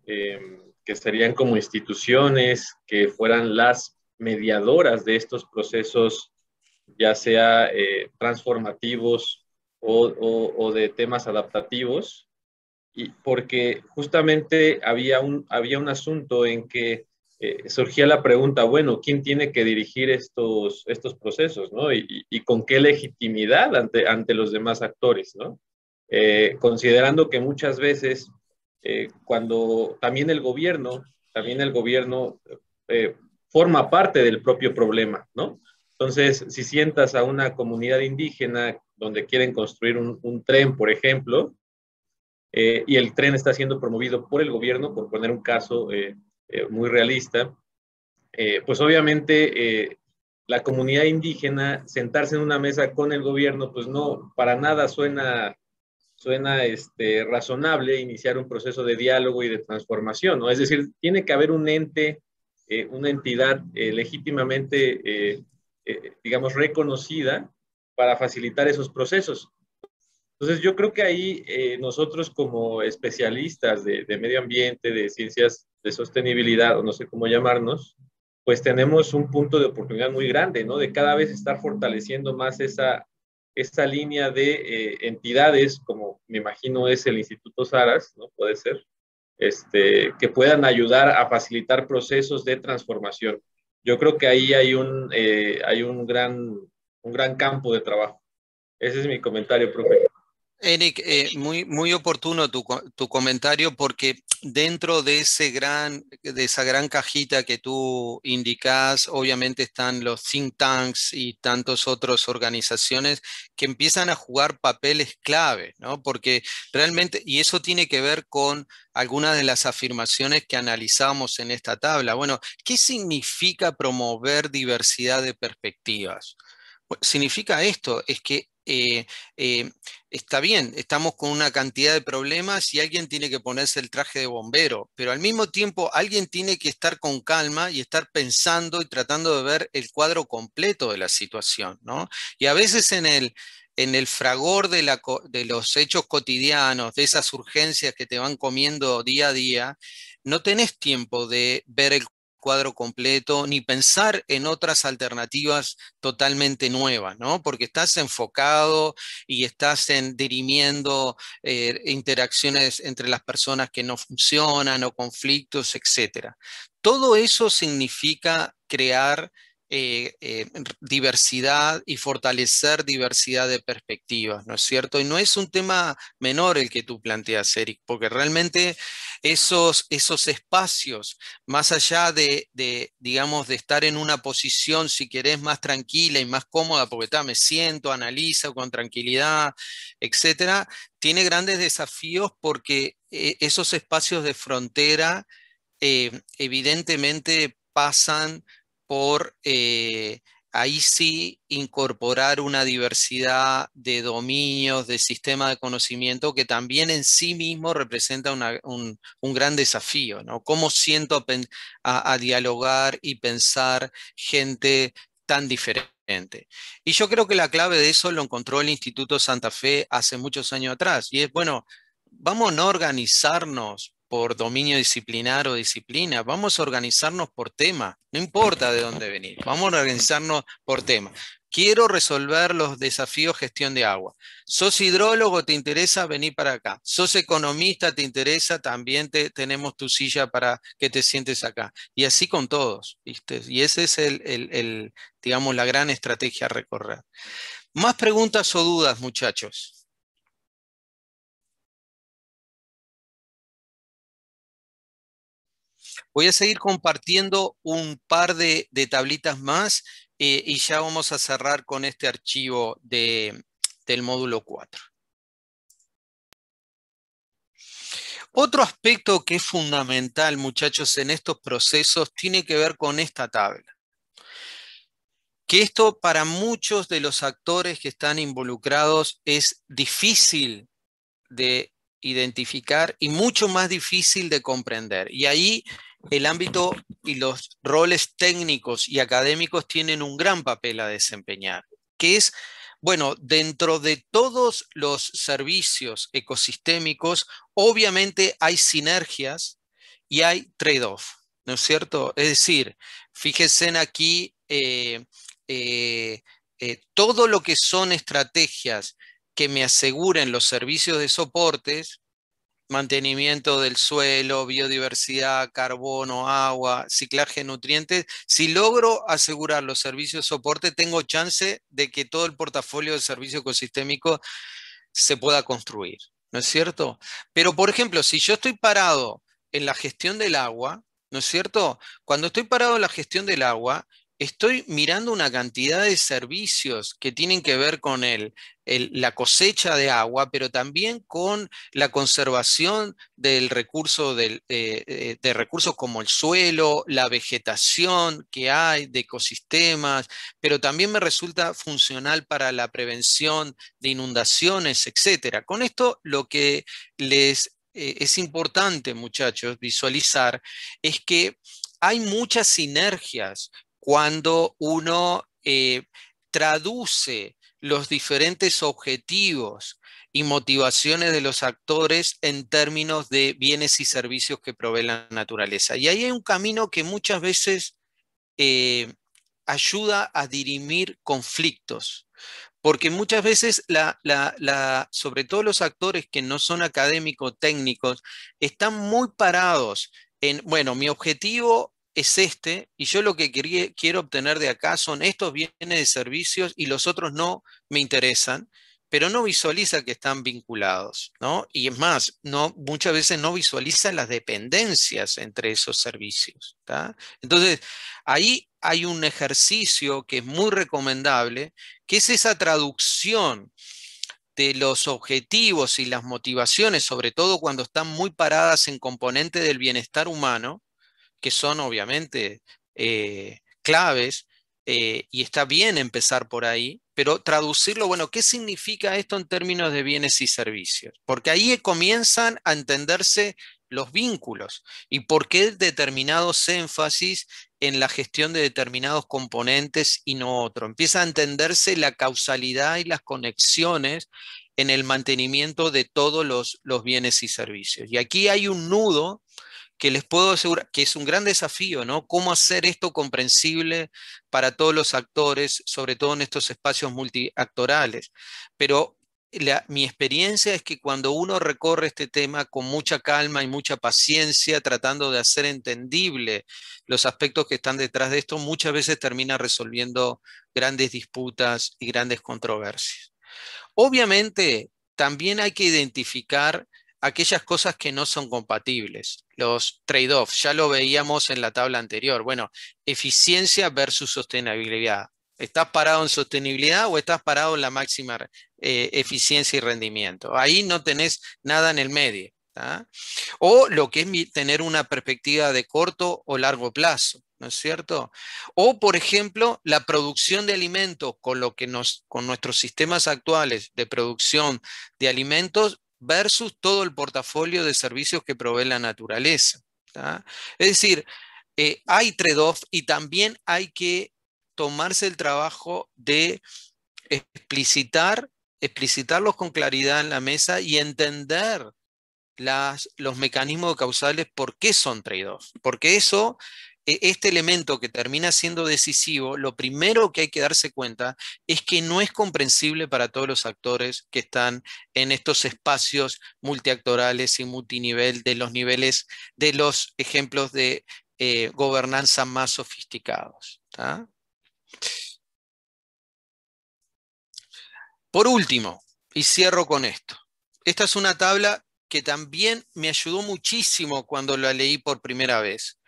Eh, que serían como instituciones que fueran las mediadoras de estos procesos, ya sea eh, transformativos o, de temas adaptativos, porque justamente había un, había un asunto en que eh, surgía la pregunta, bueno, ¿quién tiene que dirigir estos, estos procesos, Y, con qué legitimidad ante, ante los demás actores, eh, considerando que muchas veces eh, cuando también el gobierno, también el gobierno eh, forma parte del propio problema, ¿no? Entonces, si sientas a una comunidad indígena donde quieren construir un, tren, por ejemplo, eh, y el tren está siendo promovido por el gobierno, por poner un caso muy realista, pues obviamente la comunidad indígena sentarse en una mesa con el gobierno, pues no, para nada suena suena este, razonable iniciar un proceso de diálogo y de transformación, ¿no? Es decir, tiene que haber un ente, eh, una entidad eh, legítimamente, eh, digamos, reconocida para facilitar esos procesos. Entonces, yo creo que ahí nosotros como especialistas de, de medio ambiente, de ciencias de sostenibilidad, o no sé cómo llamarnos, pues tenemos un punto de oportunidad muy grande, ¿no? De cada vez estar fortaleciendo más esa esta línea de eh, entidades, como me imagino es el Instituto Saras, ¿no? Puede ser, este, que puedan ayudar a facilitar procesos de transformación. Yo creo que ahí hay un, eh, hay un, gran, un gran campo de trabajo. Ese es mi comentario, profe.
Eric, eh, muy, muy oportuno tu, comentario porque dentro de, ese gran, de esa gran cajita que tú indicas, obviamente están los think tanks y tantas otras organizaciones que empiezan a jugar papeles clave, ¿no? Porque realmente, y eso tiene que ver con algunas de las afirmaciones que analizamos en esta tabla. Bueno, ¿qué significa promover diversidad de perspectivas? Significa esto, es que eh, eh, está bien, estamos con una cantidad de problemas y alguien tiene que ponerse el traje de bombero, pero al mismo tiempo alguien tiene que estar con calma y estar pensando y tratando de ver el cuadro completo de la situación, ¿no? Y a veces en el, en el fragor de, la, de los hechos cotidianos, de esas urgencias que te van comiendo día a día, no tenés tiempo de ver el cuadro completo, ni pensar en otras alternativas totalmente nuevas, ¿no? Porque estás enfocado y estás en dirimiendo eh, interacciones entre las personas que no funcionan o conflictos, etc. Todo eso significa crear eh, eh, diversidad y fortalecer diversidad de perspectivas, ¿no es cierto? Y no es un tema menor el que tú planteas, Eric, porque realmente esos, esos espacios, más allá de, digamos, de estar en una posición, si querés, más tranquila y más cómoda, porque está, me siento, analizo con tranquilidad, etcétera, tiene grandes desafíos porque eh, esos espacios de frontera evidentemente pasan por eh, ahí sí incorporar una diversidad de dominios, de sistema de conocimiento que también en sí mismo representa un, gran desafío, ¿no? ¿Cómo siento a, dialogar y pensar gente tan diferente? Y yo creo que la clave de eso lo encontró el Instituto Santa Fe hace muchos años atrás, y es, bueno, vamos a no organizarnos por dominio disciplinar o disciplina, vamos a organizarnos por tema, no importa de dónde venir, vamos a organizarnos por tema. Quiero resolver los desafíos gestión de agua. Sos hidrólogo, te interesa venir para acá. Sos economista, te interesa también te, tenemos tu silla para que te sientes acá. Y así con todos, Y ese es el, el digamos, la gran estrategia a recorrer. Más preguntas o dudas, muchachos. Voy a seguir compartiendo un par de, tablitas más eh, y ya vamos a cerrar con este archivo del módulo 4. Otro aspecto que es fundamental, muchachos, en estos procesos tiene que ver con esta tabla. Que esto para muchos de los actores que están involucrados es difícil de identificar y mucho más difícil de comprender. Y ahí el ámbito y los roles técnicos y académicos tienen un gran papel a desempeñar, que es, bueno, dentro de todos los servicios ecosistémicos, obviamente hay sinergias y hay trade-off, ¿no es cierto? Es decir, fíjense en aquí eh, eh, eh, todo lo que son estrategias que me aseguren los servicios de soportes, mantenimiento del suelo, biodiversidad, carbono, agua, ciclaje de nutrientes, si logro asegurar los servicios de soporte, tengo chance de que todo el portafolio de servicio ecosistémico se pueda construir, ¿no es cierto? Pero, por ejemplo, si yo estoy parado en la gestión del agua, ¿no es cierto? Cuando estoy parado en la gestión del agua, estoy mirando una cantidad de servicios que tienen que ver con el, la cosecha de agua, pero también con la conservación del recurso eh, eh, de recursos como el suelo, la vegetación que hay, de ecosistemas, pero también me resulta funcional para la prevención de inundaciones, etc. Con esto lo que les eh, es importante, muchachos, visualizar es que hay muchas sinergias cuando uno eh, traduce los diferentes objetivos y motivaciones de los actores en términos de bienes y servicios que provee la naturaleza. Y ahí hay un camino que muchas veces eh, ayuda a dirimir conflictos, porque muchas veces, sobre todo los actores que no son académicos, técnicos, están muy parados en, bueno, mi objetivo es este, y yo lo que quiero obtener de acá son estos bienes de servicios y los otros no me interesan, pero no visualiza que están vinculados, ¿no? Y es más, no, muchas veces no visualiza las dependencias entre esos servicios, Entonces, ahí hay un ejercicio que es muy recomendable, que es esa traducción de los objetivos y las motivaciones, sobre todo cuando están muy paradas en componente del bienestar humano, que son obviamente eh, claves, eh, y está bien empezar por ahí, pero traducirlo, bueno, ¿qué significa esto en términos de bienes y servicios? Porque ahí comienzan a entenderse los vínculos y por qué determinados énfasis en la gestión de determinados componentes y no otro. Empieza a entenderse la causalidad y las conexiones en el mantenimiento de todos los, los bienes y servicios. Y aquí hay un nudo que les puedo asegurar que es un gran desafío, ¿no? Cómo hacer esto comprensible para todos los actores, sobre todo en estos espacios multiactorales. Pero mi experiencia es que cuando uno recorre este tema con mucha calma y mucha paciencia, tratando de hacer entendible los aspectos que están detrás de esto, muchas veces termina resolviendo grandes disputas y grandes controversias. Obviamente, también hay que identificar aquellas cosas que no son compatibles, los trade-offs, ya lo veíamos en la tabla anterior. Bueno, eficiencia versus sostenibilidad. ¿Estás parado en sostenibilidad o estás parado en la máxima eh, eficiencia y rendimiento? Ahí no tenés nada en el medio. O lo que es tener una perspectiva de corto o largo plazo, ¿no es cierto? O, por ejemplo, la producción de alimentos con, lo que nos, con nuestros sistemas actuales de producción de alimentos versus todo el portafolio de servicios que provee la naturaleza. Es decir, eh, hay trade-off y también hay que tomarse el trabajo de explicitar, explicitarlos con claridad en la mesa y entender las, los mecanismos causales por qué son trade-off. Porque eso e-, este elemento que termina siendo decisivo, lo primero que hay que darse cuenta es que no es comprensible para todos los actores que están en estos espacios multiactorales y multinivel de los niveles de los ejemplos de eh, gobernanza más sofisticados. Por último, y cierro con esto, esta es una tabla que también me ayudó muchísimo cuando la leí por primera vez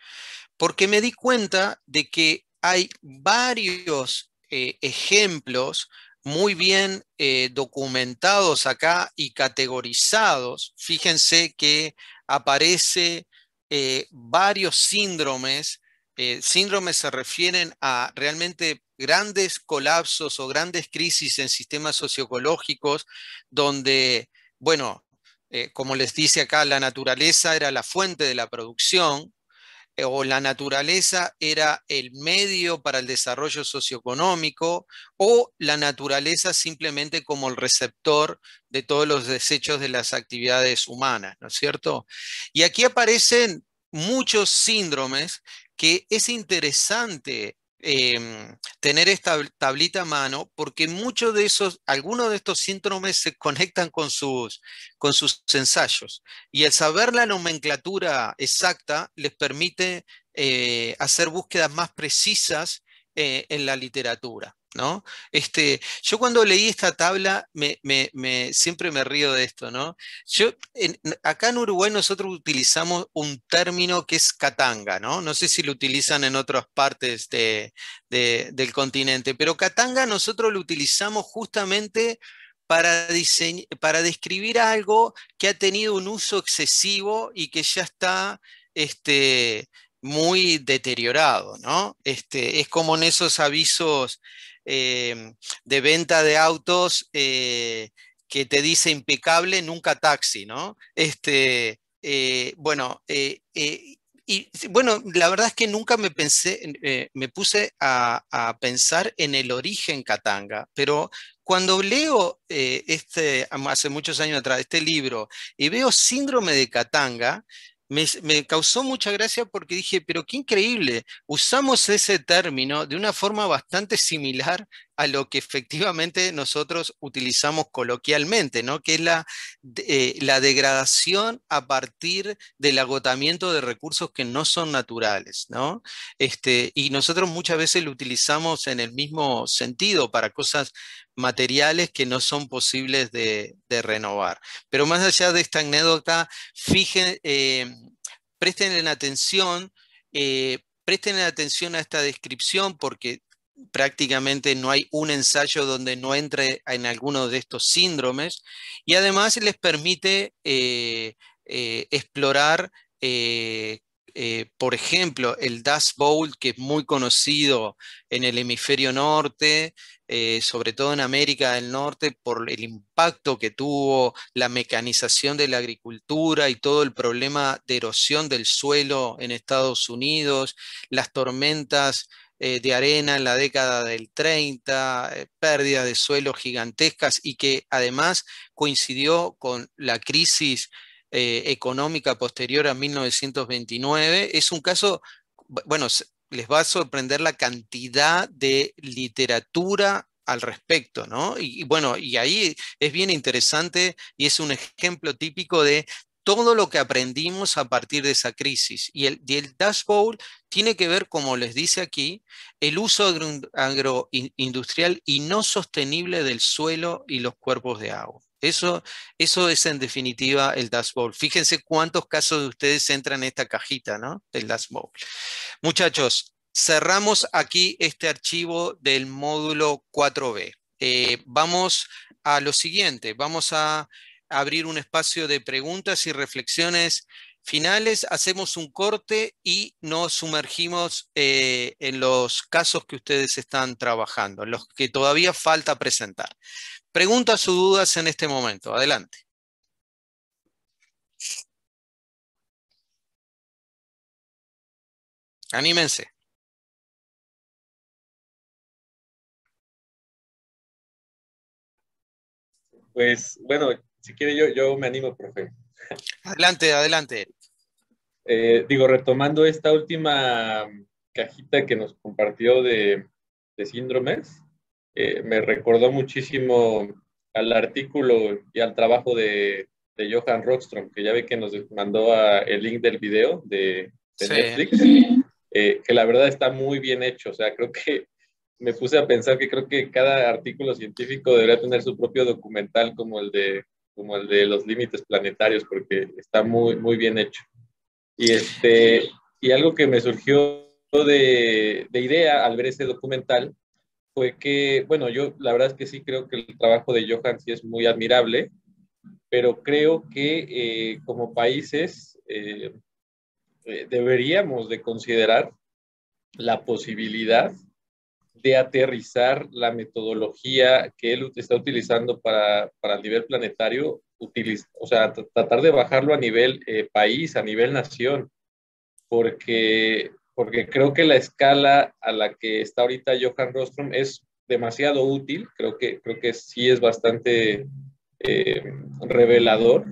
porque me di cuenta de que hay varios eh, ejemplos muy bien eh, documentados acá y categorizados. Fíjense que aparece eh, varios síndromes. síndromes se refieren a realmente grandes colapsos o grandes crisis en sistemas socioecológicos donde, bueno, como les dice acá, la naturaleza era la fuente de la producción, eh, o la naturaleza era el medio para el desarrollo socioeconómico o la naturaleza simplemente como el receptor de todos los desechos de las actividades humanas, ¿no es cierto? Y aquí aparecen muchos síndromes que es interesante Em, tener esta tablita a mano, porque muchos de esos, algunos de estos síndromes se conectan con sus, ensayos. Y el saber la nomenclatura exacta les permite eh, hacer búsquedas más precisas eh, en la literatura. ¿no? Este, yo cuando leí esta tabla me, siempre me río de esto, ¿no? Yo, acá en Uruguay nosotros utilizamos un término que es Katanga ¿no? sé si lo utilizan en otras partes del continente, pero Katanga nosotros lo utilizamos justamente para, para describir algo que ha tenido un uso excesivo y que ya está... Este, muy deteriorado, ¿no? Este, es como en esos avisos eh, de venta de autos eh, que te dice impecable, nunca taxi, ¿no? Este, eh, bueno, y bueno, la verdad es que nunca me pensé, me puse a, pensar en el origen Katanga, pero cuando leo este, hace muchos años atrás, este libro y veo síndrome de Katanga, me, causó mucha gracia porque dije, pero qué increíble, usamos ese término de una forma bastante similar a lo que efectivamente nosotros utilizamos coloquialmente, ¿no? que es la, eh, la degradación a partir del agotamiento de recursos que no son naturales. ¿no? Este, y nosotros muchas veces lo utilizamos en el mismo sentido para cosas materiales que no son posibles de, renovar. Pero más allá de esta anécdota, fijen, eh, atención. Eh, presten atención a esta descripción porque prácticamente no hay un ensayo donde no entre en alguno de estos síndromes y además les permite eh, eh, explorar, eh, por ejemplo, el Dust Bowl, que es muy conocido en el hemisferio norte, sobre todo en América del Norte, por el impacto que tuvo la mecanización de la agricultura y todo el problema de erosión del suelo en Estados Unidos, las tormentas eh, de arena en la década del 30, eh, pérdida de suelos gigantescas y que además coincidió con la crisis eh, económica posterior a 1929. Es un caso, bueno, les va a sorprender la cantidad de literatura al respecto, ¿no? y, bueno, y ahí es bien interesante y es un ejemplo típico de todo lo que aprendimos a partir de esa crisis. Y el, dashboard tiene que ver, como les dice aquí, el uso agroindustrial y no sostenible del suelo y los cuerpos de agua. Eso, eso es en definitiva el dashboard. Fíjense cuántos casos de ustedes entran en esta cajita, ¿no? El dashboard. Muchachos, cerramos aquí este archivo del módulo 4B. Eh, vamos a lo siguiente, vamos a abrir un espacio de preguntas y reflexiones finales. Hacemos un corte y nos sumergimos eh, en los casos que ustedes están trabajando, los que todavía falta presentar. Preguntas o dudas en este momento. Adelante.
Anímense. Pues bueno, si quiere yo, yo me animo, profe.
Adelante, adelante.
Eh, digo, retomando esta última cajita que nos compartió de, síndromes, eh, me recordó muchísimo al artículo y al trabajo de, Johan Rockstrom, que ya ve que nos mandó el link del video de, Netflix, eh, que la verdad está muy bien hecho. O sea, creo que me puse a pensar que creo que cada artículo científico debería tener su propio documental como el de como el de los límites planetarios, porque está muy, muy bien hecho. Y, este, y algo que me surgió de, de idea al ver ese documental fue que, bueno, yo la verdad es que sí creo que el trabajo de Johan sí es muy admirable, pero creo que eh, como países eh, eh, deberíamos de considerar la posibilidad de aterrizar la metodología que él está utilizando para, el nivel planetario, o sea, tratar de bajarlo a nivel eh, país, a nivel nación, porque, porque creo que la escala a la que está ahorita Johan Rostrom es demasiado útil, creo que, creo que sí es bastante eh, revelador,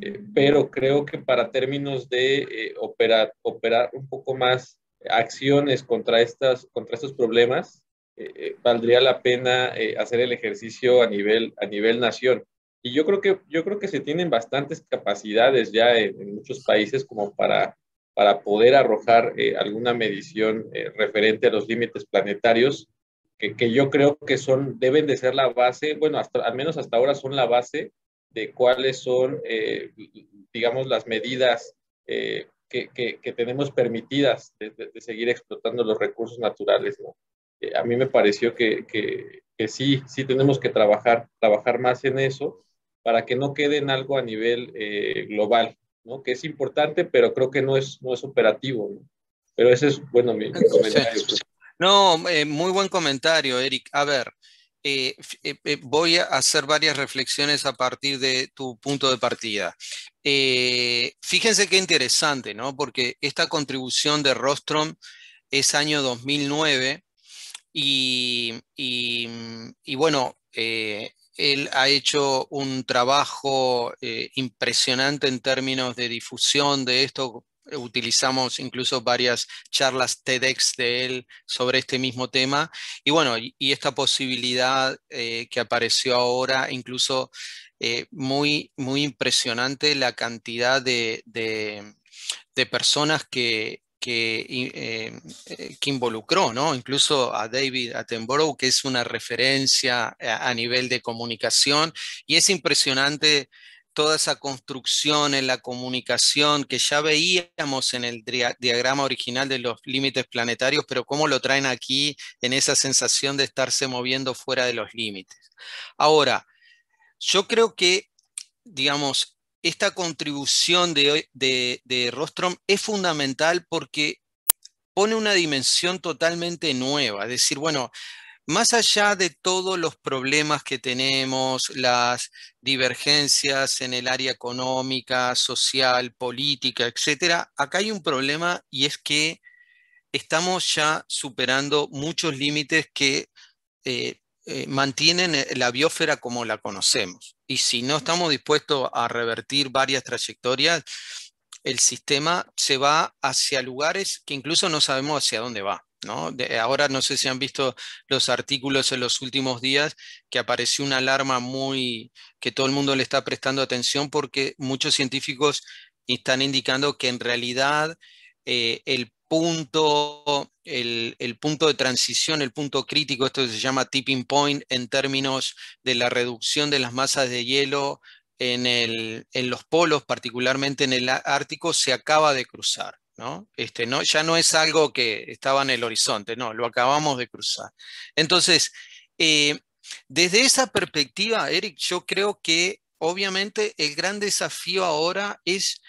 eh, pero creo que para términos de operar, operar un poco más acciones contra, estas, contra estos problemas, eh, eh, valdría la pena eh, hacer el ejercicio a nivel, a nivel nación. Y yo creo, que, yo creo que se tienen bastantes capacidades ya en, muchos países como para, para poder arrojar alguna medición referente a los límites planetarios, que, que, yo creo que son, deben de ser la base, bueno, al menos hasta ahora son la base de cuáles son, digamos, las medidas eh, que, que, tenemos permitidas de, de, seguir explotando los recursos naturales. Eh, a mí me pareció que, que, que, sí, sí tenemos que trabajar, trabajar más en eso para que no quede en algo a nivel eh, global, ¿no? que es importante, pero creo que no es, no es operativo. Pero ese es, bueno, mi,
comentario. No, eh, muy buen comentario, Eric. A ver, eh, eh, eh, voy a hacer varias reflexiones a partir de tu punto de partida. fíjense qué interesante, Porque esta contribución de Rostrom es año 2009 y, y bueno, él ha hecho un trabajo impresionante en términos de difusión de esto utilizamos incluso varias charlas TEDx de él sobre este mismo tema. Y bueno, y, esta posibilidad eh, que apareció ahora, incluso eh, muy, muy impresionante la cantidad de, de, personas que, eh, que, involucró, ¿no? Incluso a David Attenborough, que es una referencia a nivel de comunicación, y es impresionante toda esa construcción en la comunicación que ya veíamos en el diagrama original de los límites planetarios, pero cómo lo traen aquí en esa sensación de estarse moviendo fuera de los límites. Ahora, yo creo que, digamos, esta contribución de, de, de Rostrom es fundamental porque pone una dimensión totalmente nueva, es decir, bueno, más allá de todos los problemas que tenemos, las divergencias en el área económica, social, política, etcétera, acá hay un problema y es que estamos ya superando muchos límites que eh, eh, mantienen eh, la biosfera como la conocemos. Y si no estamos dispuestos a revertir varias trayectorias, el sistema se va hacia lugares que incluso no sabemos hacia dónde va ahora no sé si han visto los artículos en los últimos días que apareció una alarma muy que todo el mundo le está prestando atención porque muchos científicos están indicando que en realidad eh, el punto, de transición, el punto crítico, esto se llama tipping point en términos de la reducción de las masas de hielo en, en los polos, particularmente en el Ártico, se acaba de cruzar. ¿no? Este, no, ya no es algo que estaba en el horizonte, no, lo acabamos de cruzar. Entonces, eh, desde esa perspectiva, Eric, yo creo que obviamente el gran desafío ahora es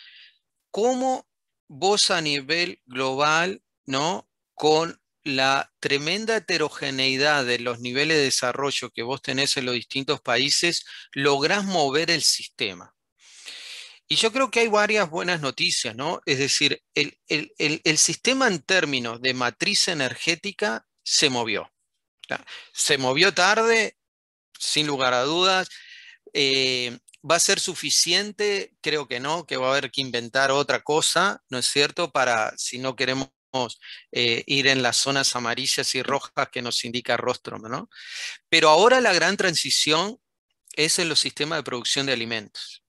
cómo vos a nivel global, ¿no? Con la tremenda heterogeneidad de los niveles de desarrollo que vos tenés en los distintos países, lográs mover el sistema. Y yo creo que hay varias buenas noticias, ¿no? Es decir, el, sistema en términos de matriz energética se movió. Se movió tarde, sin lugar a dudas. Eh, ¿Va a ser suficiente? Creo que no, que va a haber que inventar otra cosa, ¿no es cierto? Para si no queremos eh, ir en las zonas amarillas y rojas que nos indica Rostrom, ¿no? Pero ahora la gran transición es en los sistemas de producción de alimentos.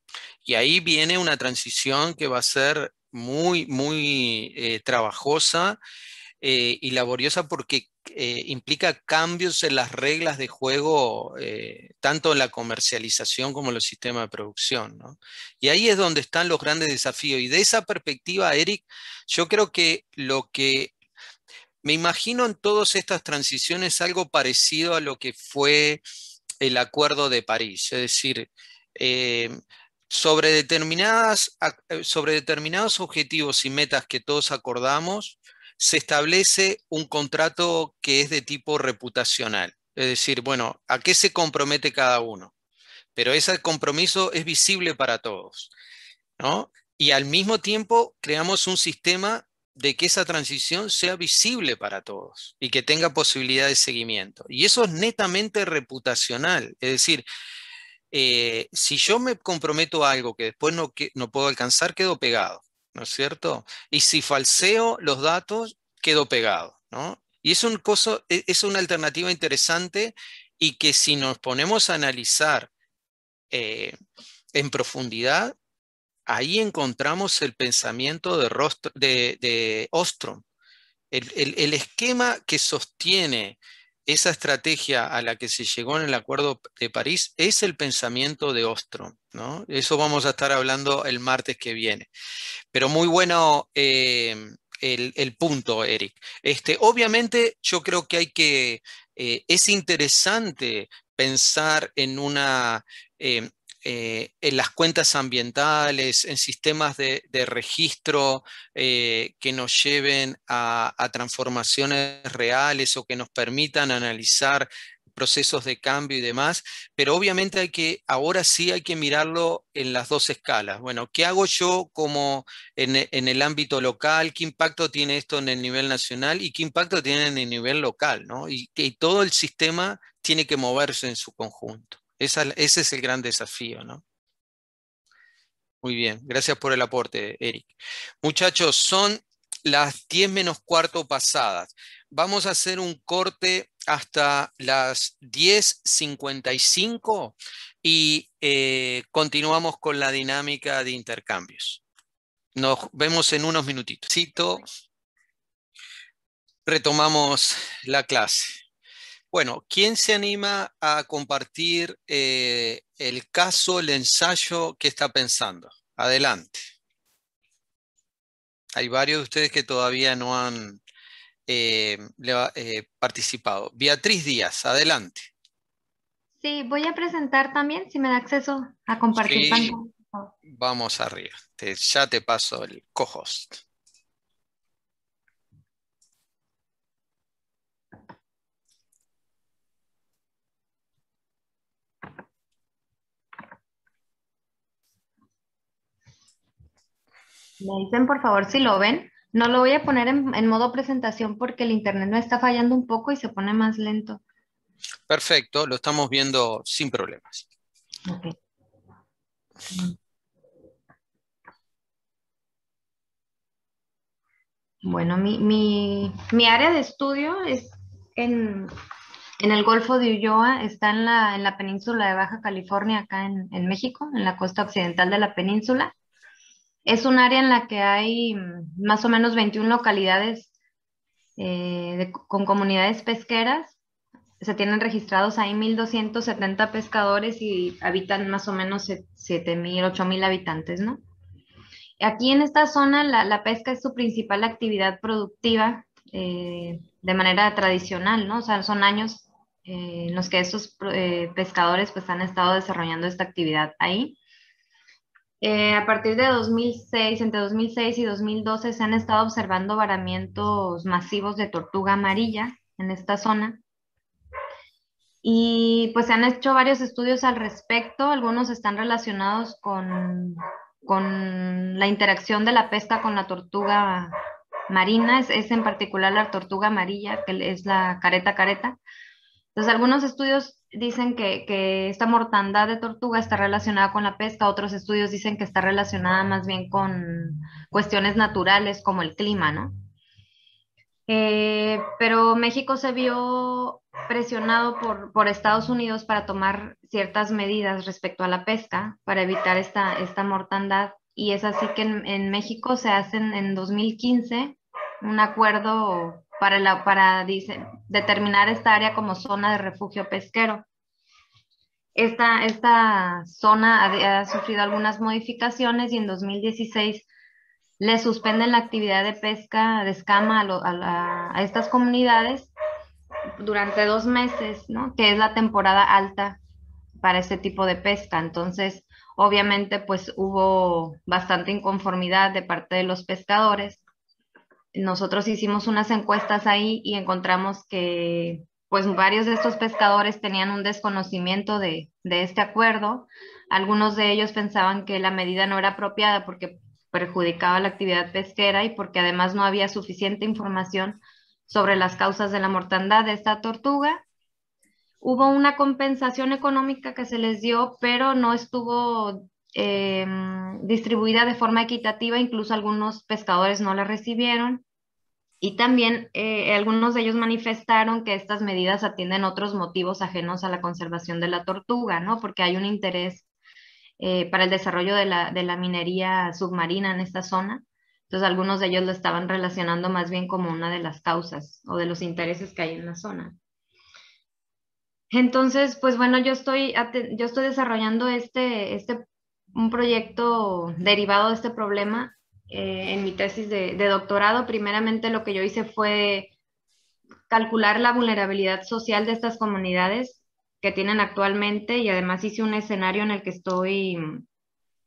Y ahí viene una transición que va a ser muy, muy eh, trabajosa eh, y laboriosa porque eh, implica cambios en las reglas de juego, tanto en la comercialización como en los sistemas de producción. Y ahí es donde están los grandes desafíos. Y de esa perspectiva, Eric, yo creo que lo que me imagino en todas estas transiciones algo parecido a lo que fue el Acuerdo de París, es decir, sobre, determinadas, eh, sobre determinados objetivos y metas que todos acordamos, se establece un contrato que es de tipo reputacional. Es decir, bueno, ¿a qué se compromete cada uno? Pero ese compromiso es visible para todos. Y al mismo tiempo creamos un sistema de que esa transición sea visible para todos y que tenga posibilidad de seguimiento. Y eso es netamente reputacional. Es decir, eh, si yo me comprometo a algo que después no, puedo alcanzar, quedo pegado, ¿no es cierto? Y si falseo los datos, quedo pegado, ¿no? Y es, un e, es una alternativa interesante y que si nos ponemos a analizar eh, en profundidad, ahí encontramos el pensamiento de, Ostrom, el esquema que sostiene esa estrategia a la que se llegó en el Acuerdo de París es el pensamiento de Ostrom. ¿no? Eso vamos a estar hablando el martes que viene. Pero muy bueno eh, el, punto, Eric. Este, obviamente yo creo que hay que, eh, es interesante pensar en una, eh, eh, en las cuentas ambientales, en sistemas de, registro eh, que nos lleven a, transformaciones reales o que nos permitan analizar procesos de cambio y demás, pero obviamente hay que, ahora sí hay que mirarlo en las dos escalas. Bueno, ¿qué hago yo como en, el ámbito local? ¿Qué impacto tiene esto en el nivel nacional y qué impacto tiene en el nivel local? y todo el sistema tiene que moverse en su conjunto ese es el gran desafío, ¿no? Muy bien, gracias por el aporte, Eric. Muchachos, son las 10 menos cuarto pasadas. Vamos a hacer un corte hasta las 10.55 y eh, continuamos con la dinámica de intercambios. Nos vemos en unos minutitos. Retomamos la clase. Bueno, ¿quién se anima a compartir eh, el caso, el ensayo que está pensando? Adelante. Hay varios de ustedes que todavía no han eh, eh, participado. Beatriz Díaz, adelante.
Sí, voy a presentar también, si me da acceso a compartir
Vamos arriba, ya te paso el co-host.
Me dicen, por favor, si lo ven. No lo voy a poner en, modo presentación porque el internet me está fallando un poco y se pone más lento.
Perfecto, lo estamos viendo sin
problemas.
Bueno, mi, área de estudio es en, el Golfo de Ulloa, está en la, península de Baja California, acá en, en, México, en la costa occidental de la península. Es un área en la que hay mm, más o menos 21 localidades eh, con comunidades pesqueras. Se tienen registrados ahí 1.270 pescadores y habitan más o menos 7.000, 8.000 habitantes, ¿no? Aquí en esta zona la, pesca es su principal actividad productiva eh, de manera tradicional, ¿no? O sea, son años eh, en los que estos pescadores pues han estado desarrollando esta actividad ahí. Eh, a partir de 2006, entre 2006 y 2012, se han estado observando varamientos masivos de tortuga amarilla en esta zona. Y pues se han hecho varios estudios al respecto, algunos están relacionados con, la interacción de la pesca con la tortuga marina, es en particular la tortuga amarilla, que es la careta careta. Entonces, algunos estudios dicen que, esta mortandad de tortuga está relacionada con la pesca, otros estudios dicen que está relacionada más bien con cuestiones naturales como el clima, ¿no? Eh, pero México se vio presionado por, por, Estados Unidos para tomar ciertas medidas respecto a la pesca, para evitar esta, esta mortandad. Y es así que en, México se hacen en 2015 un acuerdo para, determinar esta área como zona de refugio pesquero. Esta, esta zona ha, sufrido algunas modificaciones y en 2016 le suspenden la actividad de pesca de escama a, estas comunidades durante dos meses, que es la temporada alta para este tipo de pesca. Entonces, obviamente, pues hubo bastante inconformidad de parte de los pescadores nosotros hicimos unas encuestas ahí y encontramos que pues varios de estos pescadores tenían un desconocimiento de, de este acuerdo. Algunos de ellos pensaban que la medida no era apropiada porque perjudicaba la actividad pesquera y porque además no había suficiente información sobre las causas de la mortandad de esta tortuga. Hubo una compensación económica que se les dio, pero no estuvo Em, distribuida de forma equitativa, incluso algunos pescadores no la recibieron. Y también eh, algunos de ellos manifestaron que estas medidas atienden otros motivos ajenos a la conservación de la tortuga, ¿no? Porque hay un interés eh, para el desarrollo de la, de la, minería submarina en esta zona. Entonces algunos de ellos lo estaban relacionando más bien como una de las causas o de los intereses que hay en la zona. Entonces, pues bueno, yo estoy, yo estoy desarrollando este, este un proyecto derivado de este problema eh, en mi tesis de, doctorado. Primeramente lo que yo hice fue calcular la vulnerabilidad social de estas comunidades que tienen actualmente y además hice un escenario en el que estoy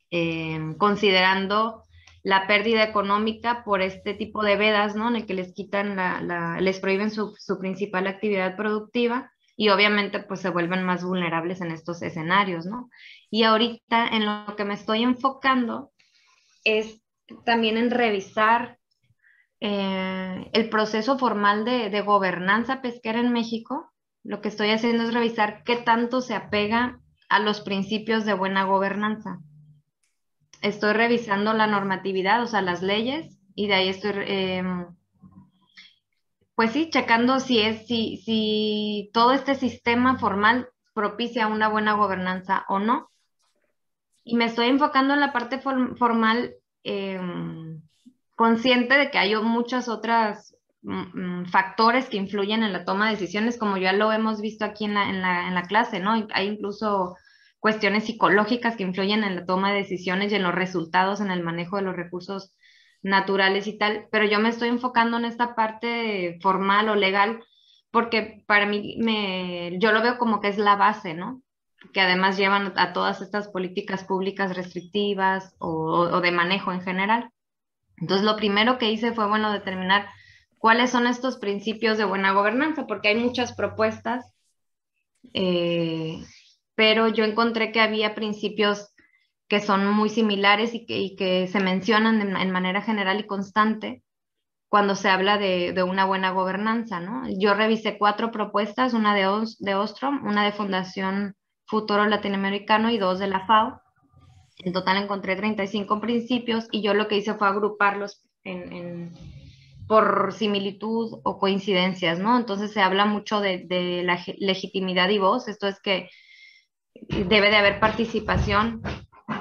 em, considerando la pérdida económica por este tipo de vedas, ¿no? En el que les quitan, la, les prohíben su, su principal actividad productiva y obviamente pues se vuelven más vulnerables en estos escenarios, ¿no? Y ahorita en lo que me estoy enfocando es también en revisar eh, el proceso formal de, gobernanza pesquera en México. Lo que estoy haciendo es revisar qué tanto se apega a los principios de buena gobernanza. Estoy revisando la normatividad, o sea, las leyes, y de ahí estoy, em, pues sí, checando si es, si, si todo este sistema formal propicia una buena gobernanza o no y me estoy enfocando en la parte formal em, consciente de que hay muchas otras mm, mm, factores que influyen en la toma de decisiones, como ya lo hemos visto aquí en la, en la, en la clase, ¿no? Hay incluso cuestiones psicológicas que influyen en la toma de decisiones y en los resultados, en el manejo de los recursos naturales y tal, pero yo me estoy enfocando en esta parte formal o legal porque para mí me, yo lo veo como que es la base, ¿no? que además llevan a todas estas políticas públicas restrictivas o, de manejo en general. Entonces, lo primero que hice fue, bueno, determinar cuáles son estos principios de buena gobernanza, porque hay muchas propuestas, eh, pero yo encontré que había principios que son muy similares y que, se mencionan en, manera general y constante cuando se habla de, una buena gobernanza, ¿no? Yo revisé cuatro propuestas, una de Ostrom, una de Fundación Futuro Latinoamericano y dos de la FAO. En total encontré 35 principios y yo lo que hice fue agruparlos por similitud o coincidencias, ¿no? Entonces se habla mucho de, la legitimidad y voz, esto es que debe de haber participación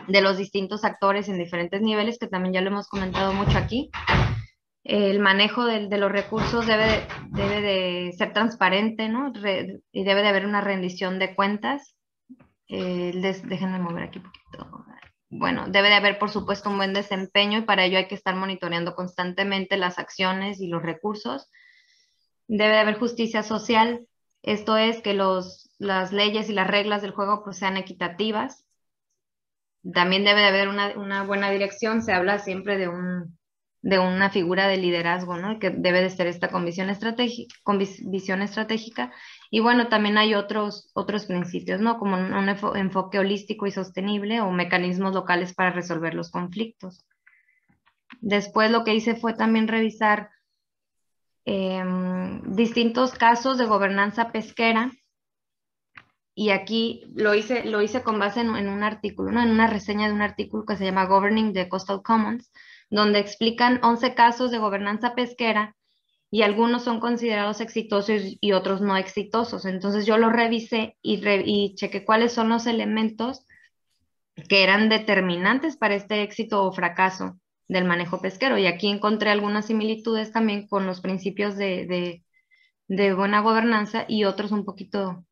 de los distintos actores en diferentes niveles, que también ya lo hemos comentado mucho aquí. El manejo de, los recursos debe, de ser transparente ¿no? y debe de haber una rendición de cuentas. Eh, déjenme mover aquí un poquito. Bueno, debe de haber, por supuesto, un buen desempeño y para ello hay que estar monitoreando constantemente las acciones y los recursos. Debe de haber justicia social, esto es que los, las leyes y las reglas del juego pues, sean equitativas. También debe de haber una, una buena dirección, se habla siempre de un de una figura de liderazgo, ¿no? Que debe de ser esta comisión estratégica, visión estratégica y bueno, también hay otros, otros principios, ¿no? Como un enfoque holístico y sostenible o mecanismos locales para resolver los conflictos. Después lo que hice fue también revisar em, distintos casos de gobernanza pesquera y aquí lo hice, lo hice con base en, un artículo, en una reseña de un artículo que se llama Governing the Coastal Commons, donde explican 11 casos de gobernanza pesquera y algunos son considerados exitosos y otros no exitosos. Entonces yo lo revisé y, y chequé cuáles son los elementos que eran determinantes para este éxito o fracaso del manejo pesquero. Y aquí encontré algunas similitudes también con los principios de, de, de buena gobernanza y otros un poquito,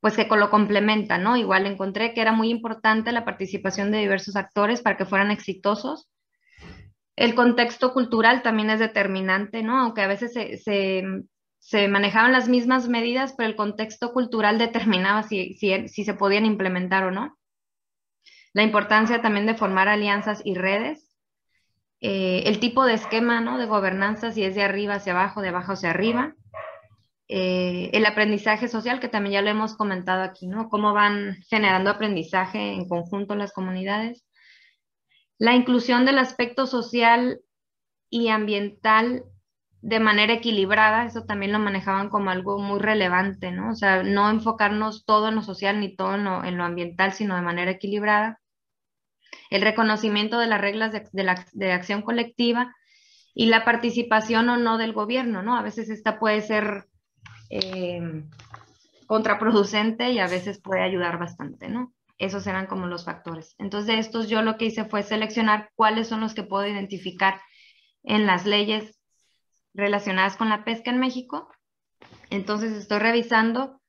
pues que lo complementan, ¿no? Igual encontré que era muy importante la participación de diversos actores para que fueran exitosos el contexto cultural también es determinante, ¿no? Aunque a veces se, manejaban las mismas medidas, pero el contexto cultural determinaba si, se podían implementar o no. La importancia también de formar alianzas y redes. Eh, el tipo de esquema ¿no? de gobernanza, si es de arriba hacia abajo, de abajo hacia arriba. Eh, el aprendizaje social, que también ya lo hemos comentado aquí, ¿no? Cómo van generando aprendizaje en conjunto las comunidades. La inclusión del aspecto social y ambiental de manera equilibrada, eso también lo manejaban como algo muy relevante, ¿no? O sea, no enfocarnos todo en lo social ni todo en lo, ambiental, sino de manera equilibrada. El reconocimiento de las reglas de, acción colectiva y la participación o no del gobierno, ¿no? A veces esta puede ser eh, contraproducente y a veces puede ayudar bastante, ¿no? Esos eran como los factores. Entonces, de estos yo lo que hice fue seleccionar cuáles son los que puedo identificar en las leyes relacionadas con la pesca en México. Entonces, estoy revisando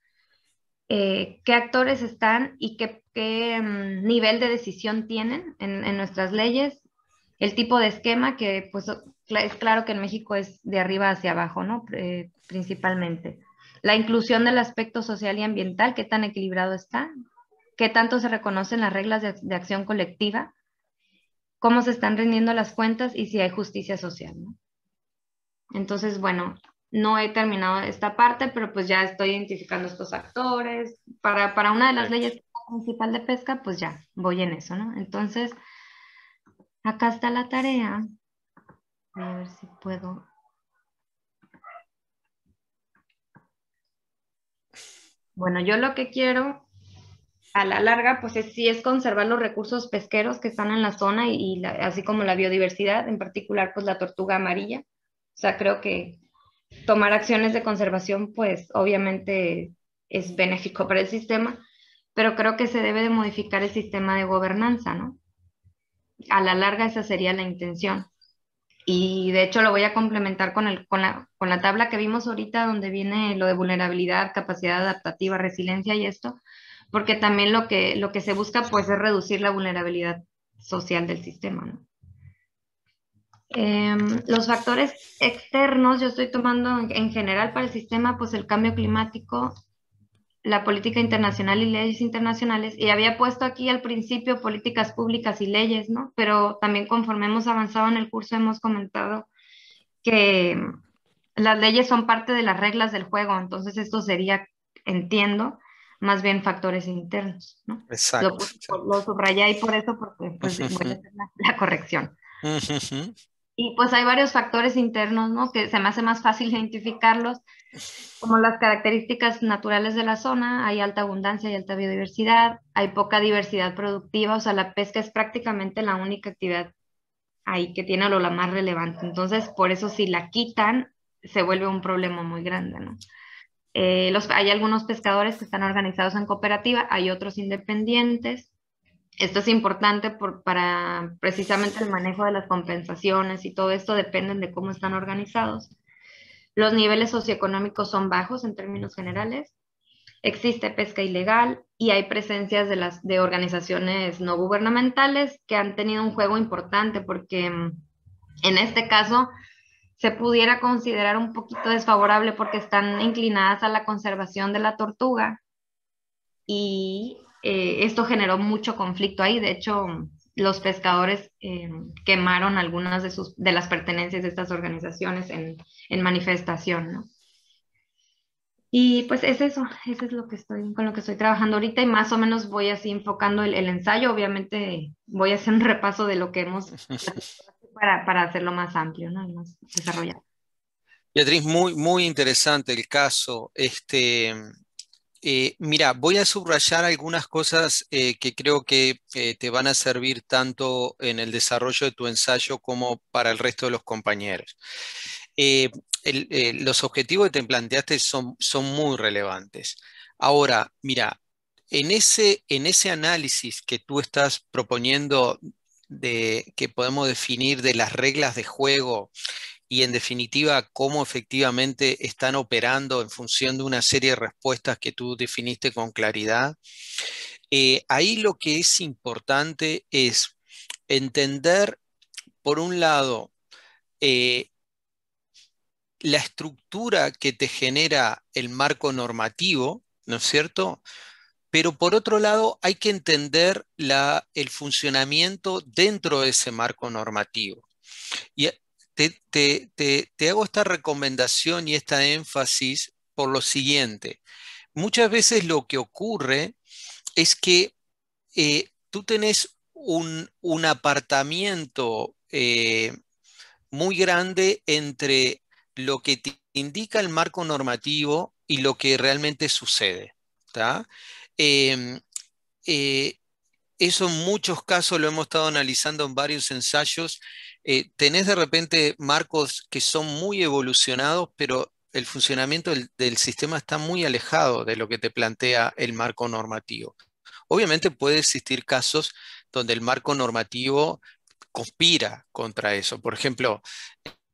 eh, qué actores están y qué, mm, nivel de decisión tienen en, nuestras leyes, el tipo de esquema que pues es claro que en México es de arriba hacia abajo, ¿no? Eh, principalmente la inclusión del aspecto social y ambiental, qué tan equilibrado está, qué tanto se reconocen las reglas de, acción colectiva, cómo se están rindiendo las cuentas y si hay justicia social. ¿no? Entonces, bueno, no he terminado esta parte, pero pues ya estoy identificando estos actores. Para, una de las leyes principal de pesca, pues ya voy en eso, ¿no? Entonces, acá está la tarea. Voy a ver si puedo Bueno, yo lo que quiero a la larga, pues sí es conservar los recursos pesqueros que están en la zona y, así como la biodiversidad, en particular pues la tortuga amarilla. O sea, creo que tomar acciones de conservación pues obviamente es benéfico para el sistema, pero creo que se debe de modificar el sistema de gobernanza, ¿no? A la larga esa sería la intención. Y de hecho lo voy a complementar con, el, con, la, con la tabla que vimos ahorita donde viene lo de vulnerabilidad, capacidad adaptativa, resiliencia y esto porque también lo que, lo que se busca pues es reducir la vulnerabilidad social del sistema. Em, los factores externos, yo estoy tomando en, general para el sistema, pues el cambio climático, la política internacional y leyes internacionales. Y había puesto aquí al principio políticas públicas y leyes, ¿no? Pero también conforme hemos avanzado en el curso hemos comentado que mm, las leyes son parte de las reglas del juego, entonces esto sería, entiendo, más bien factores internos,
¿no? Exacto.
Lo, subrayé ahí por eso, porque pues, la, corrección. Y pues hay varios factores internos, ¿no? Que se me hace más fácil identificarlos, como las características naturales de la zona, hay alta abundancia y alta biodiversidad, hay poca diversidad productiva, o sea, la pesca es prácticamente la única actividad ahí que tiene lo más relevante. Entonces, por eso si la quitan, se vuelve un problema muy grande, ¿no? Eh, hay algunos pescadores que están organizados en cooperativa, hay otros independientes. Esto es importante para precisamente el manejo de las compensaciones y todo esto dependen de cómo están organizados. Los niveles socioeconómicos son bajos en términos generales. Existe pesca ilegal y hay presencias de, las, de organizaciones no gubernamentales que han tenido un juego importante porque mm, en este caso se pudiera considerar un poquito desfavorable porque están inclinadas a la conservación de la tortuga y eh, esto generó mucho conflicto ahí. De hecho, los pescadores eh, quemaron algunas de, sus, de las pertenencias de estas organizaciones en, manifestación. ¿no? Y pues es eso, eso es lo que estoy, con lo que estoy trabajando ahorita y más o menos voy así enfocando el ensayo. Obviamente voy a hacer un repaso de lo que hemos para, hacerlo más amplio, ¿no? Y más desarrollado.
Beatriz, muy, muy interesante el caso. Este, eh, mira, voy a subrayar algunas cosas eh, que creo que eh, te van a servir tanto en el desarrollo de tu ensayo como para el resto de los compañeros. los objetivos que te planteaste son, son muy relevantes. Ahora, mira, en ese, en ese análisis que tú estás proponiendo de, que podemos definir de las reglas de juego y en definitiva cómo efectivamente están operando en función de una serie de respuestas que tú definiste con claridad. Eh, ahí lo que es importante es entender, por un lado, eh, la estructura que te genera el marco normativo, ¿no es cierto? Pero por otro lado, hay que entender el funcionamiento dentro de ese marco normativo. Y te, hago esta recomendación y esta énfasis por lo siguiente. Muchas veces lo que ocurre es que eh, tú tenés un, apartamiento eh, muy grande entre lo que te indica el marco normativo y lo que realmente sucede. ¿ta? Em, eh, eso en muchos casos lo hemos estado analizando en varios ensayos. Eh, tenés de repente marcos que son muy evolucionados, pero el funcionamiento del, sistema está muy alejado de lo que te plantea el marco normativo. Obviamente puede existir casos donde el marco normativo conspira contra eso. Por ejemplo,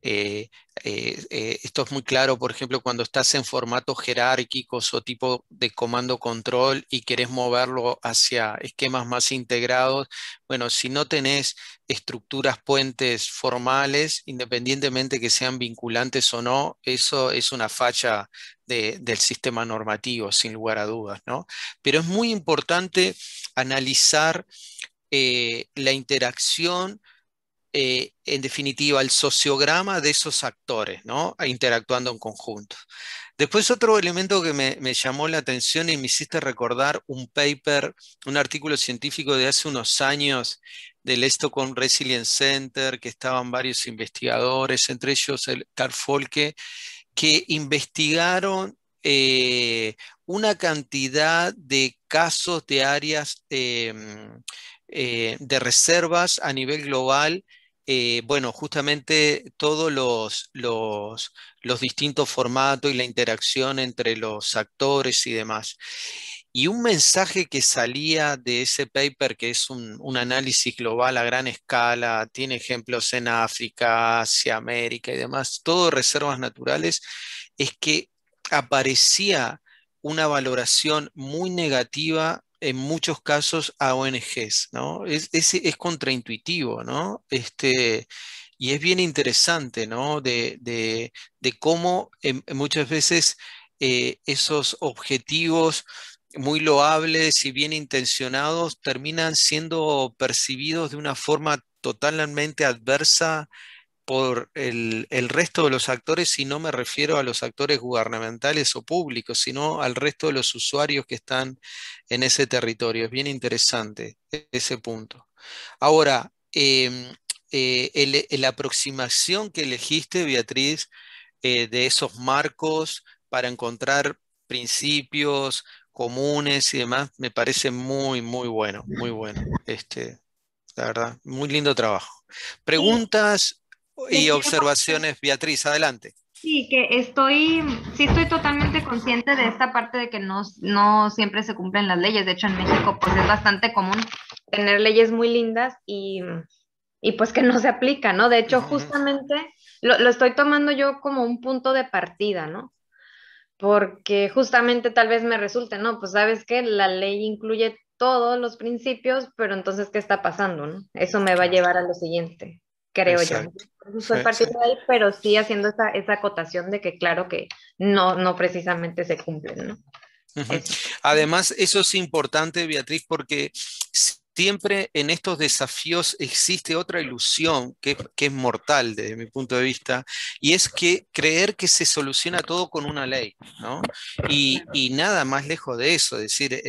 eh, eh, eh, esto es muy claro, por ejemplo, cuando estás en formatos jerárquicos o tipo de comando-control y querés moverlo hacia esquemas más integrados, bueno, si no tenés estructuras, puentes formales, independientemente que sean vinculantes o no, eso es una facha del sistema normativo, sin lugar a dudas, ¿no? Pero es muy importante analizar la interacción eh, en definitiva, el sociograma de esos actores, ¿no? interactuando en conjunto. Después otro elemento que me, llamó la atención y me hiciste recordar un paper, un artículo científico de hace unos años del Stockholm Resilience Center, que estaban varios investigadores, entre ellos el Carl Folke, que investigaron eh, una cantidad de casos de áreas em, eh, de reservas a nivel global eh, bueno, justamente todos los, distintos formatos y la interacción entre los actores y demás. Y un mensaje que salía de ese paper, que es un, un, análisis global a gran escala, tiene ejemplos en África, Asia, América y demás, todo reservas naturales, es que aparecía una valoración muy negativa en muchos casos a ONGs, ¿no? Es, es, contraintuitivo, ¿no? Este, y es bien interesante, ¿no? De, de, cómo em, muchas veces eh, esos objetivos muy loables y bien intencionados terminan siendo percibidos de una forma totalmente adversa por el, resto de los actores, y no me refiero a los actores gubernamentales o públicos, sino al resto de los usuarios que están en ese territorio. Es bien interesante e-, ese punto. Ahora, em, eh, la aproximación que elegiste, Beatriz, eh, de esos marcos para encontrar principios comunes y demás, me parece muy, muy bueno, muy bueno. Este, la verdad, muy lindo trabajo. Preguntas, y observaciones, Beatriz, adelante.
Sí, que estoy, sí estoy totalmente consciente de esta parte de que no, no siempre se cumplen las leyes. De hecho, en México pues es bastante común tener leyes muy lindas y,
y pues que no se
aplican, ¿no? De hecho, justamente lo, estoy tomando yo como un punto de partida, ¿no? Porque justamente tal vez me resulte, ¿no? Pues sabes que la ley incluye todos los principios, pero entonces, ¿qué está pasando? Eso me va a llevar a lo siguiente creo
yo.
Soy pero sí haciendo esa, acotación de que claro que no, no precisamente se cumplen,
Además, eso es importante, Beatriz, porque siempre en estos desafíos existe otra ilusión que, es mortal desde mi punto de vista, y es que creer que se soluciona todo con una ley, ¿no? Y, nada más lejos de eso, es decir,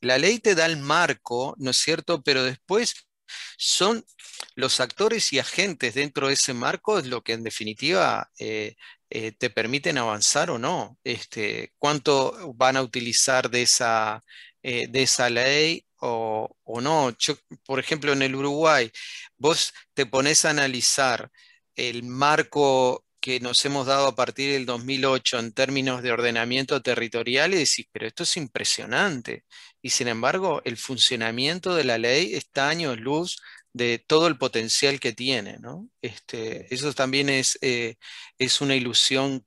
la ley te da el marco, ¿no es cierto? Pero después son los actores y agentes dentro de ese marco es lo que en definitiva eh, eh, te permiten avanzar o no. Este, ¿Cuánto van a utilizar de esa, eh, ley o, no? por ejemplo, en el Uruguay, vos te pones a analizar el marco que nos hemos dado a partir del 2008 en términos de ordenamiento territorial y decís, pero esto es impresionante. Y sin embargo, el funcionamiento de la ley está años luz de todo el potencial que tiene. Este, eso también es, eh, es, una ilusión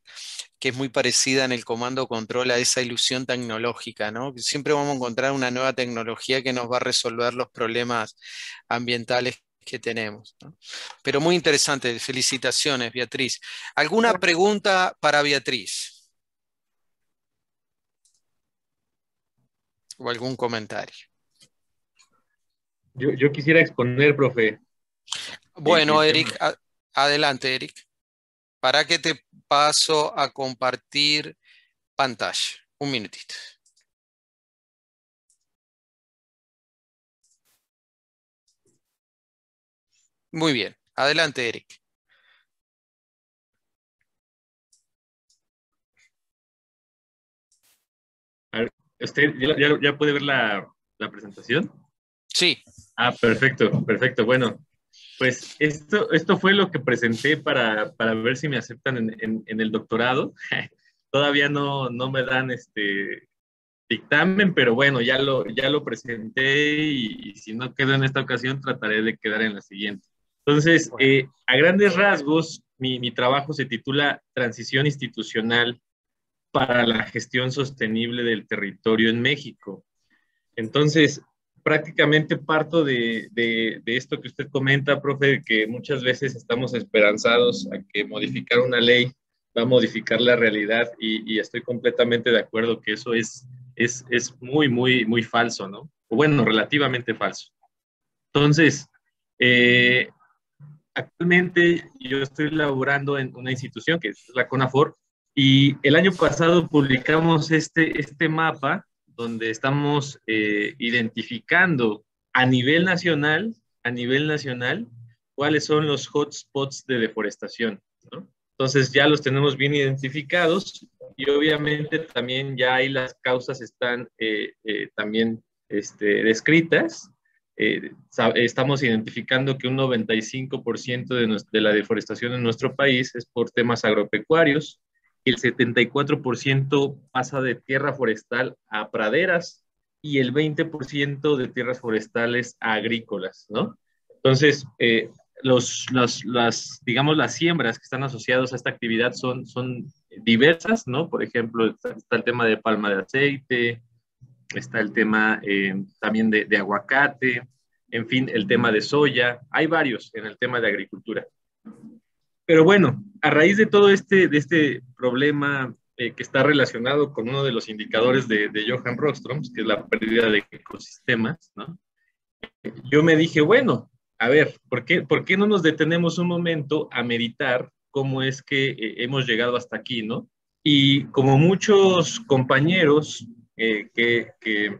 que es muy parecida en el comando control a esa ilusión tecnológica. ¿no? Siempre vamos a encontrar una nueva tecnología que nos va a resolver los problemas ambientales que tenemos. Pero muy interesante, felicitaciones Beatriz. ¿Alguna pregunta para Beatriz? o algún comentario.
Yo, quisiera exponer, profe.
Bueno, Eric, adelante, Eric. ¿Para qué te paso a compartir
pantalla? Un minutito. Muy bien, adelante, Eric. ya, puede ver la, la presentación?
Sí. Ah, perfecto, perfecto. Bueno, pues esto, esto fue lo que presenté para, ver si me aceptan en, el doctorado. Todavía no, no me dan este dictamen, pero bueno, ya lo, ya lo presenté y, si no quedo en esta ocasión, trataré de quedar en la siguiente. Entonces, eh, a grandes rasgos, mi, mi, trabajo se titula Transición institucional para la gestión sostenible del territorio en México. Entonces, prácticamente parto de, de, esto que usted comenta, profe, que muchas veces estamos esperanzados a que modificar una ley va a modificar la realidad y, estoy completamente de acuerdo que eso es, es, es, muy, muy, muy falso, ¿no? O bueno, relativamente falso. Entonces, eh, actualmente yo estoy laborando en una institución que es la CONAFOR y el año pasado publicamos este, este mapa donde estamos eh, identificando a nivel nacional, a nivel nacional, cuáles son los hotspots de deforestación. Entonces ya los tenemos bien identificados y obviamente también ya ahí las causas están eh, eh, también este, descritas. estamos identificando que un 95% de, de, la deforestación en nuestro país es por temas agropecuarios, el 74% pasa de tierra forestal a praderas y el 20% de tierras forestales a agrícolas, ¿no? Entonces, eh, los, las, digamos, las siembras que están asociadas a esta actividad son, son diversas, ¿no? Por ejemplo, está, el tema de palma de aceite, está el tema eh, también de, de aguacate, en fin, el tema de soya, hay varios en el tema de agricultura. Pero bueno, a raíz de todo este, de este problema eh, que está relacionado con uno de los indicadores de, Johan Rostroms, que es la pérdida de ecosistemas, yo me dije, bueno, a ver, ¿por qué, ¿por qué no nos detenemos un momento a meditar cómo es que eh, hemos llegado hasta aquí, ¿no? Y como muchos compañeros eh, que,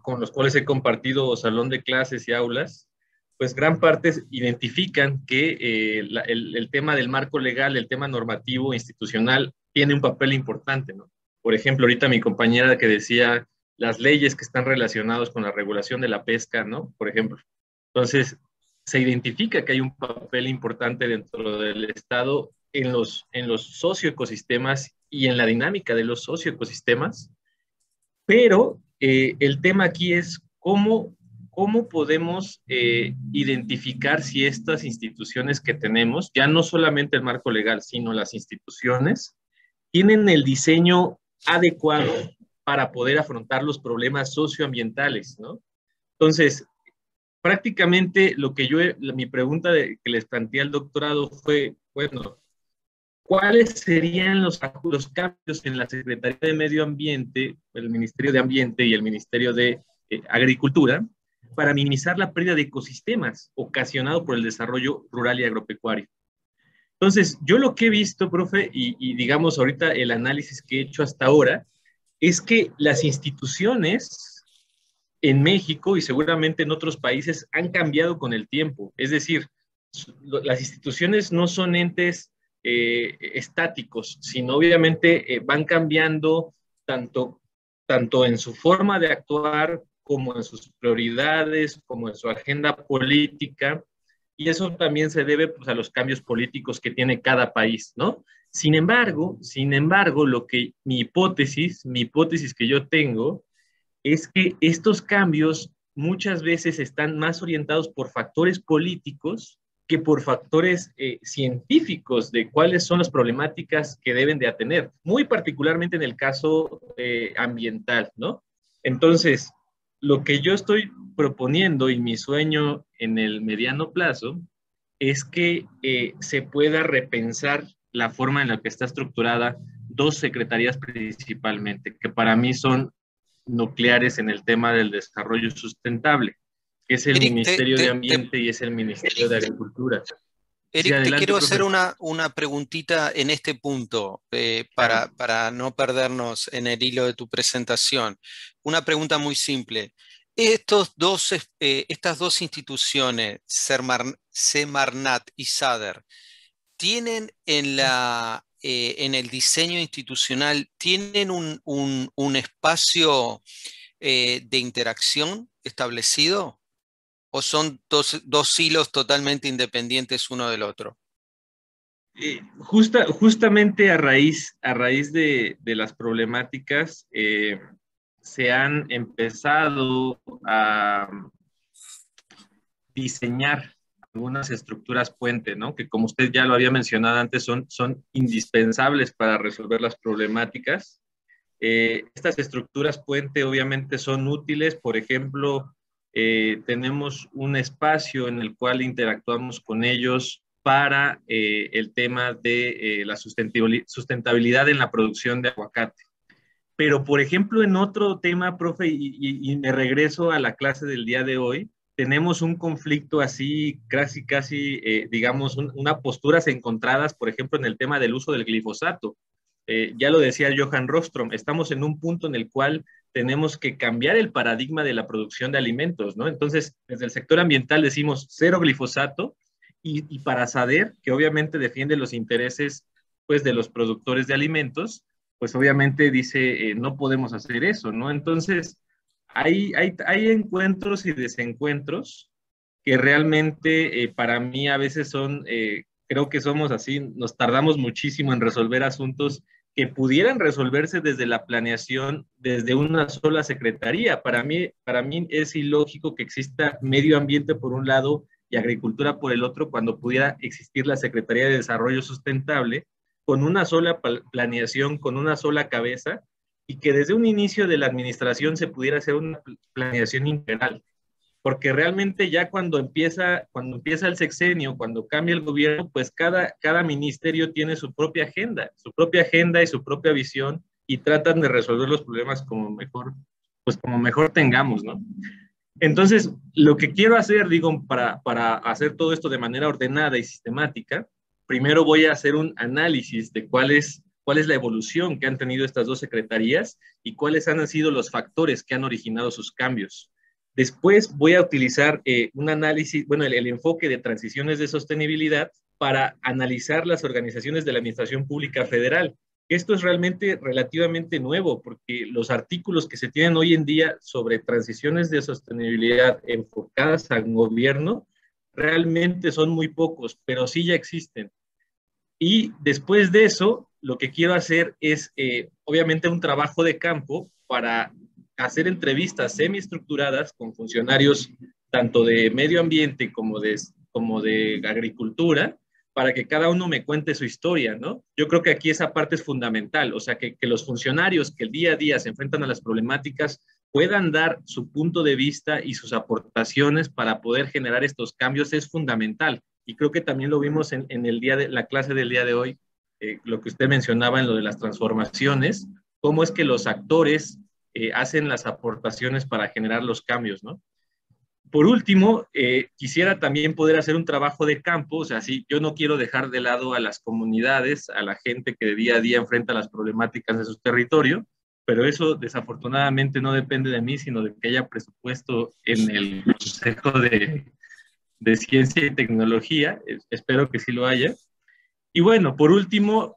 con los cuales he compartido salón de clases y aulas, pues gran parte identifican que eh, el, tema del marco legal, el tema normativo, institucional, tiene un papel importante, ¿no? Por ejemplo, ahorita mi compañera que decía las leyes que están relacionadas con la regulación de la pesca, ¿no? Por ejemplo. Entonces, se identifica que hay un papel importante dentro del Estado en los, en los socioecosistemas y en la dinámica de los socioecosistemas, pero eh, el tema aquí es cómo ¿cómo podemos eh, identificar si estas instituciones que tenemos, ya no solamente el marco legal, sino las instituciones, tienen el diseño adecuado para poder afrontar los problemas socioambientales, Entonces, prácticamente lo que yo, mi pregunta que les planteé al doctorado fue, bueno, ¿cuáles serían los, cambios en la Secretaría de Medio Ambiente, el Ministerio de Ambiente y el Ministerio de eh, Agricultura para minimizar la pérdida de ecosistemas ocasionado por el desarrollo rural y agropecuario. Entonces, yo lo que he visto, profe, y, digamos ahorita el análisis que he hecho hasta ahora, es que las instituciones en México y seguramente en otros países han cambiado con el tiempo. Es decir, las instituciones no son entes eh, estáticos, sino obviamente eh, van cambiando tanto, tanto en su forma de actuar como en sus prioridades, como en su agenda política, y eso también se debe pues, a los cambios políticos que tiene cada país, ¿no? Sin embargo, sin embargo, lo que mi hipótesis, mi hipótesis que yo tengo, es que estos cambios muchas veces están más orientados por factores políticos que por factores eh, científicos de cuáles son las problemáticas que deben de atender, muy particularmente en el caso eh, ambiental, ¿no? Entonces, lo que yo estoy proponiendo y mi sueño en el mediano plazo es que eh, se pueda repensar la forma en la que está estructurada dos secretarías principalmente, que para mí son nucleares en el tema del desarrollo sustentable, que es el Ministerio de Ambiente y es el Ministerio de Agricultura.
Eric, te quiero hacer una, preguntita en este punto eh, para, no perdernos en el hilo de tu presentación. Una pregunta muy simple. Estos eh, estas dos instituciones, Semarnat y SADER, ¿tienen en, la, eh, en el diseño institucional, tienen un, espacio de interacción establecido? o son dos, dos hilos totalmente independientes uno del otro?
justamente a raíz, a raíz de, las problemáticas, eh, se han empezado a diseñar algunas estructuras puente, que como usted ya lo había mencionado antes, son, son indispensables para resolver las problemáticas. Eh, estas estructuras puente obviamente son útiles, por ejemplo, eh, tenemos un espacio en el cual interactuamos con ellos para eh, el tema de eh, la sustentabilidad en la producción de aguacate. Pero, por ejemplo, en otro tema, profe, y, me regreso a la clase del día de hoy, tenemos un conflicto así, casi, casi, digamos, unas una posturas encontradas, por ejemplo, en el tema del uso del glifosato. ya lo decía Johan Rostrom, estamos en un punto en el cual tenemos que cambiar el paradigma de la producción de alimentos, ¿no? Entonces, desde el sector ambiental decimos cero glifosato y, para SADER, que obviamente defiende los intereses pues de los productores de alimentos, pues obviamente dice eh, no podemos hacer eso, ¿no? Entonces, hay, hay, hay encuentros y desencuentros que realmente eh, para mí a veces son, eh, creo que somos así, nos tardamos muchísimo en resolver asuntos que pudieran resolverse desde la planeación, desde una sola secretaría. Para mí, para mí es ilógico que exista medio ambiente por un lado y agricultura por el otro cuando pudiera existir la Secretaría de Desarrollo Sustentable con una sola planeación, con una sola cabeza y que desde un inicio de la administración se pudiera hacer una planeación integral porque realmente ya cuando empieza, cuando empieza el sexenio, cuando cambia el gobierno, pues cada, cada ministerio tiene su propia agenda, su propia agenda y su propia visión y tratan de resolver los problemas como mejor, pues como mejor tengamos, ¿no? Entonces, lo que quiero hacer, digo, para, hacer todo esto de manera ordenada y sistemática, primero voy a hacer un análisis de cuál es, cuál es la evolución que han tenido estas dos secretarías y cuáles han sido los factores que han originado sus cambios. Después voy a utilizar eh, un análisis, bueno, el, enfoque de transiciones de sostenibilidad para analizar las organizaciones de la Administración Pública Federal. Esto es realmente relativamente nuevo porque los artículos que se tienen hoy en día sobre transiciones de sostenibilidad enfocadas al gobierno realmente son muy pocos, pero sí ya existen. Y después de eso, lo que quiero hacer es, eh, obviamente, un trabajo de campo para hacer entrevistas semiestructuradas con funcionarios tanto de medio ambiente como de, como de agricultura, para que cada uno me cuente su historia, ¿no? Yo creo que aquí esa parte es fundamental, o sea, que, que los funcionarios que el día a día se enfrentan a las problemáticas puedan dar su punto de vista y sus aportaciones para poder generar estos cambios es fundamental. Y creo que también lo vimos en, el día de, la clase del día de hoy, eh, lo que usted mencionaba en lo de las transformaciones, cómo es que los actores eh, hacen las aportaciones para generar los cambios, ¿no? Por último, eh, quisiera también poder hacer un trabajo de campo, o sea, sí, yo no quiero dejar de lado a las comunidades, a la gente que de día a día enfrenta las problemáticas de su territorio, pero eso desafortunadamente no depende de mí, sino de que haya presupuesto en el Consejo de, Ciencia y Tecnología, espero que sí lo haya. Y bueno, por último,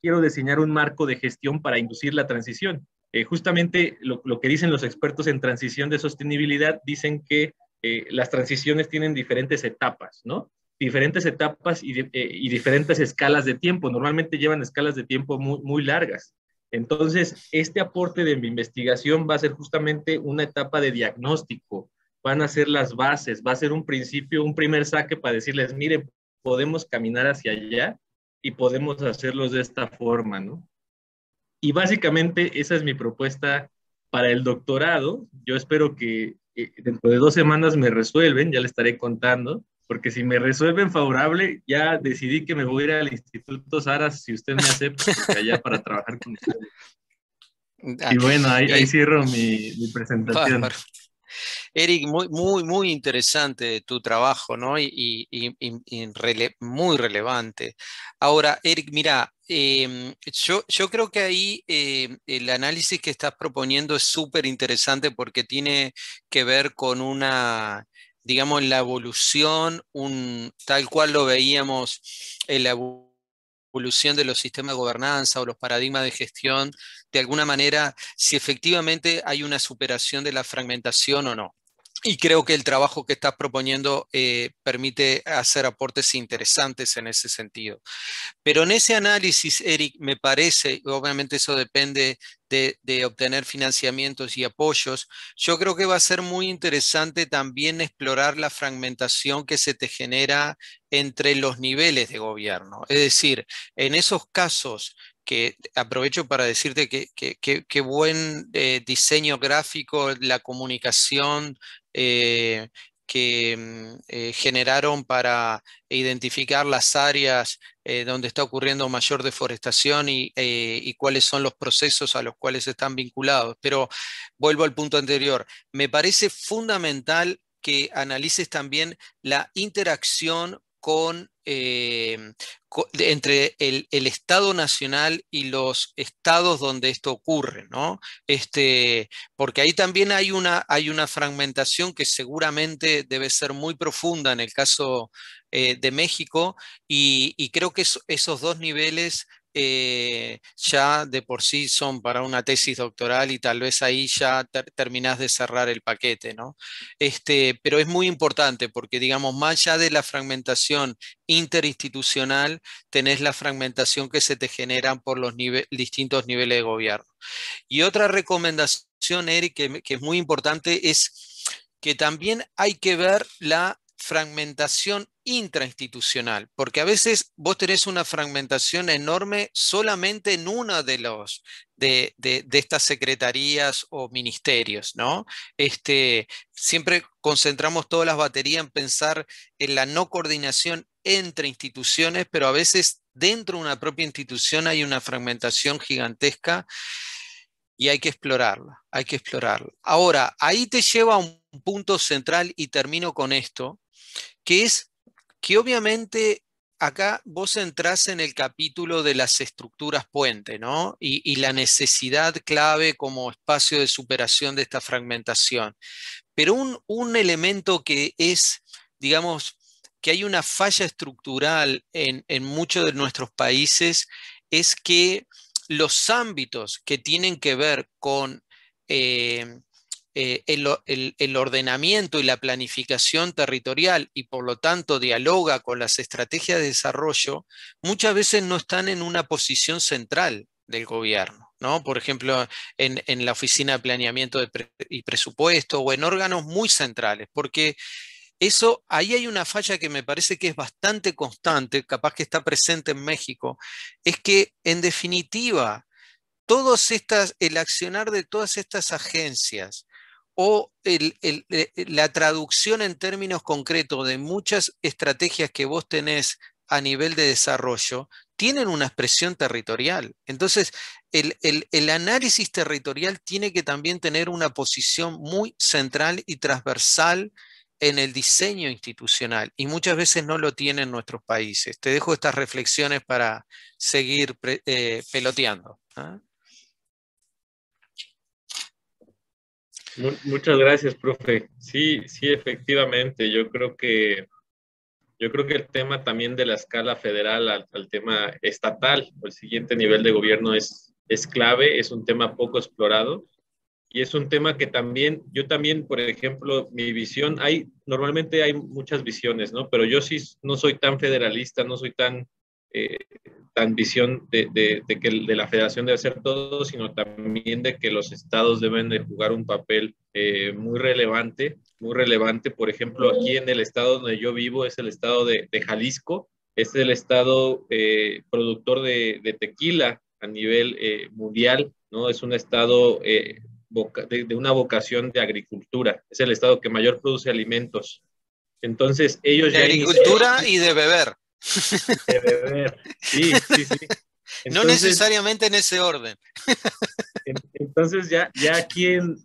quiero diseñar un marco de gestión para inducir la transición. Eh, justamente lo, que dicen los expertos en transición de sostenibilidad, dicen que eh, las transiciones tienen diferentes etapas, ¿no? Diferentes etapas eh, y, diferentes escalas de tiempo. Normalmente llevan escalas de tiempo muy, muy largas. Entonces, este aporte de mi investigación va a ser justamente una etapa de diagnóstico, van a ser las bases, va a ser un principio, un primer saque para decirles, mire, podemos caminar hacia allá y podemos hacerlos de esta forma, ¿no? Y básicamente esa es mi propuesta para el doctorado. Yo espero que eh, dentro de dos semanas me resuelven, ya le estaré contando, porque si me resuelven favorable, ya decidí que me voy a ir al Instituto Saras, si usted me acepta, allá para trabajar con usted.
Y bueno, ahí, cierro mi,
presentación.
Eric, muy, muy, muy interesante tu trabajo, ¿no? Y, muy relevante. Ahora, Eric, mira, Em, yo, yo, creo que ahí em, el análisis que estás proponiendo es súper interesante porque tiene que ver con una, digamos, la evolución, un, tal cual lo veíamos en la evolución de los sistemas de gobernanza o los paradigmas de gestión, de alguna manera, si efectivamente hay una superación de la fragmentación o no y creo que el trabajo que estás proponiendo eh, permite hacer aportes interesantes en ese sentido. Pero en ese análisis, Eric, me parece, obviamente eso depende de, de, obtener financiamientos y apoyos, yo creo que va a ser muy interesante también explorar la fragmentación que se te genera entre los niveles de gobierno. Es decir, en esos casos que aprovecho para decirte que qué buen eh, diseño gráfico, la comunicación eh, que mm, eh, generaron para identificar las áreas donde está ocurriendo mayor deforestación y, y, cuáles son los procesos a los cuales están vinculados. Pero vuelvo al punto anterior. Me parece fundamental que analices también la interacción con, eh, entre el, Estado Nacional y los estados donde esto ocurre, ¿no? Este, porque ahí también hay una, fragmentación que seguramente debe ser muy profunda en el caso eh, de México, y, creo que esos dos niveles eh, ya de por sí son para una tesis doctoral y tal vez ahí ya terminás de cerrar el paquete, ¿no? Este, pero es muy importante porque, digamos, más allá de la fragmentación interinstitucional, tenés la fragmentación que se te generan por los distintos niveles de gobierno. Y otra recomendación, Eric, que, que es muy importante es que también hay que ver la fragmentación intrainstitucional, porque a veces vos tenés una fragmentación enorme solamente en una de los de, estas secretarías o ministerios, ¿no? Este, siempre concentramos todas las baterías en pensar en la no coordinación entre instituciones, pero a veces dentro de una propia institución hay una fragmentación gigantesca y hay que explorarla, hay que explorarla. Ahora, ahí te lleva a un punto central y termino con esto, que es que obviamente acá vos entrás en el capítulo de las estructuras puente, ¿no? Y, la necesidad clave como espacio de superación de esta fragmentación. Pero un, elemento que es, digamos, que hay una falla estructural en, muchos de nuestros países es que los ámbitos que tienen que ver con eh, eh, el, ordenamiento y la planificación territorial y por lo tanto dialoga con las estrategias de desarrollo, muchas veces no están en una posición central del gobierno. ¿no? Por ejemplo, en, la Oficina de Planeamiento y Presupuesto o en órganos muy centrales, porque eso, ahí hay una falla que me parece que es bastante constante, capaz que está presente en México, es que en definitiva, todos estas, el accionar de todas estas agencias, o eh, eh, la traducción en términos concretos de muchas estrategias que vos tenés a nivel de desarrollo tienen una expresión territorial. Entonces, el, análisis territorial tiene que también tener una posición muy central y transversal en el diseño institucional y muchas veces no lo tienen nuestros países. Te dejo estas reflexiones para seguir eh, peloteando.
¿ah?
Muchas gracias, profe. Sí, sí, efectivamente. Yo creo que yo creo que el tema también de la escala federal al, tema estatal o el siguiente nivel de gobierno es, es clave, es un tema poco explorado y es un tema que también, yo también, por ejemplo, mi visión, hay, normalmente hay muchas visiones, ¿no? Pero yo sí no soy tan federalista, no soy tan eh, tan visión de, que de la federación debe ser todo, sino también de que los estados deben de jugar un papel eh, muy relevante, muy relevante. Por ejemplo, aquí en el estado donde yo vivo es el estado de, Jalisco, es el estado eh, productor de, tequila a nivel eh, mundial, ¿no? Es un estado de, una vocación de agricultura, es el estado que mayor produce alimentos. Entonces, ellos de ya. Agricultura y de beber.
Sí,
no necesariamente
en ese orden.
Entonces ya, ya aquí en,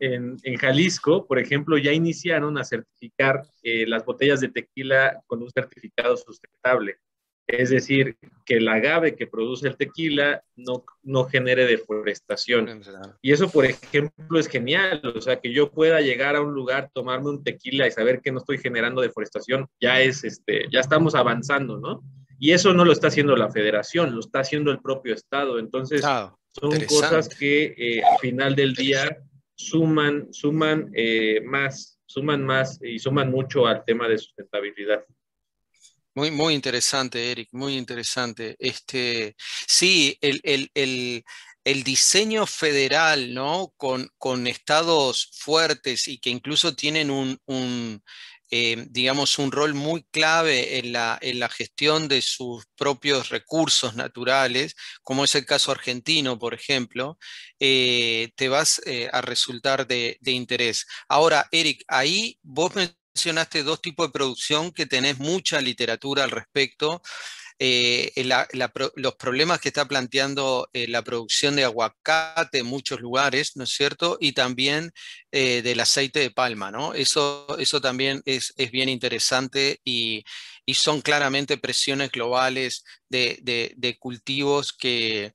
Jalisco, por ejemplo, ya iniciaron a certificar eh, las botellas de tequila con un certificado sustentable. Es decir, que el agave que produce el tequila no, no genere deforestación. Pues, y eso, por ejemplo, es genial. O sea, que yo pueda llegar a un lugar, tomarme un tequila y saber que no estoy generando deforestación, ya es, este, ya estamos avanzando, ¿no? Y eso no lo está haciendo la federación, lo está haciendo el propio Estado. Entonces, ah,
son cosas
que eh, al final del día suman, suman eh,
más, suman más y suman mucho al tema de sustentabilidad. Muy, muy interesante, Eric, muy interesante. Este, sí, el, el, el, diseño federal, ¿no? Con, con, estados fuertes y que incluso tienen un, eh, digamos, un rol muy clave en la, en la, gestión de sus propios recursos naturales, como es el caso argentino, por ejemplo, eh, te vas eh, a resultar de, interés. Ahora, Eric, ahí vos mencionaste dos tipos de producción que tenés mucha literatura al respecto. Eh, eh, los problemas que está planteando eh, la producción de aguacate en muchos lugares, ¿no es cierto? Y también del aceite de palma, ¿no? Eso, eso también es, bien interesante y, son claramente presiones globales de cultivos que,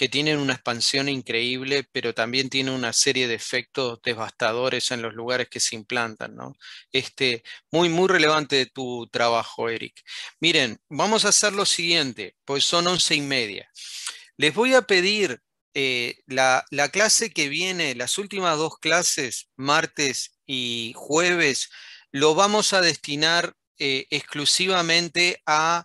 que tienen una expansión increíble, pero también tiene una serie de efectos devastadores en los lugares que se implantan. ¿no? Este, muy, muy relevante tu trabajo, Eric. Miren, vamos a hacer lo siguiente, pues son once y media. Les voy a pedir eh, la, clase que viene, las últimas dos clases, martes y jueves, lo vamos a destinar eh, exclusivamente a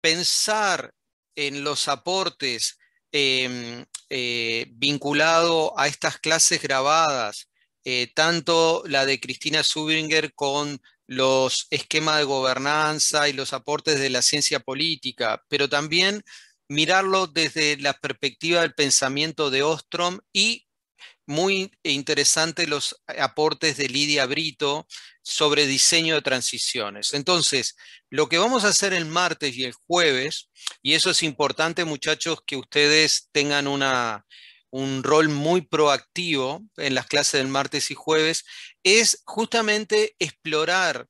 pensar en los aportes Em, eh, vinculado a estas clases grabadas, eh, tanto la de Cristina Zubinger con los esquemas de gobernanza y los aportes de la ciencia política, pero también mirarlo desde la perspectiva del pensamiento de Ostrom y muy interesantes los aportes de Lidia Brito sobre diseño de transiciones. Entonces, lo que vamos a hacer el martes y el jueves, y eso es importante muchachos, que ustedes tengan una, un rol muy proactivo en las clases del martes y jueves, es justamente explorar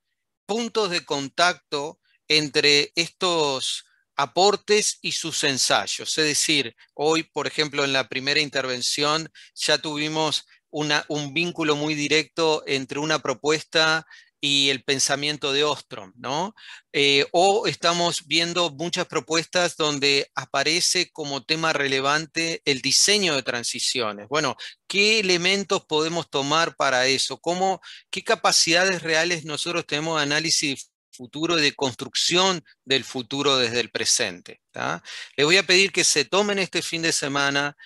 puntos de contacto entre estos aportes y sus ensayos. Es decir, hoy, por ejemplo, en la primera intervención ya tuvimos un vínculo muy directo entre una propuesta y el pensamiento de Ostrom, ¿no? Eh, o estamos viendo muchas propuestas donde aparece como tema relevante el diseño de transiciones. Bueno, ¿qué elementos podemos tomar para eso? ¿Cómo, ¿Qué capacidades reales nosotros tenemos de análisis futuro de construcción del futuro desde el presente. Le Les voy a pedir que se tomen este fin de semana.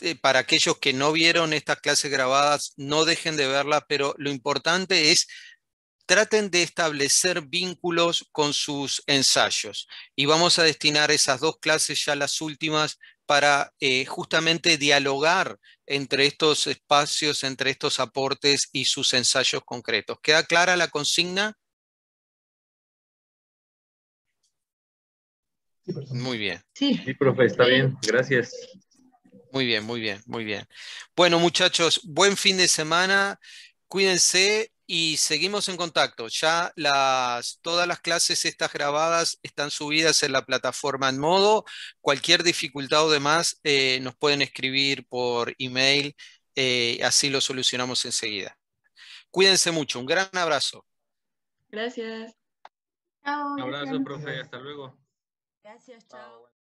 Eh, para aquellos que no vieron estas clases grabadas, no dejen de verlas, pero lo importante es traten de establecer vínculos con sus ensayos. Y vamos a destinar esas dos clases, ya las últimas, para eh, justamente dialogar entre estos espacios, entre estos aportes y sus ensayos concretos. ¿Queda clara la consigna? Muy bien. Sí. profe, está bien. Gracias. Muy bien, muy bien, muy bien. Bueno, muchachos, buen fin de semana. Cuídense y seguimos en contacto. Ya las, todas las clases estas grabadas están subidas en la plataforma en modo. Cualquier dificultad o demás eh, nos pueden escribir por email. mail eh, así lo solucionamos enseguida. Cuídense mucho. Un gran abrazo.
Gracias. Un abrazo,
profe. Hasta luego. Gracias, chao.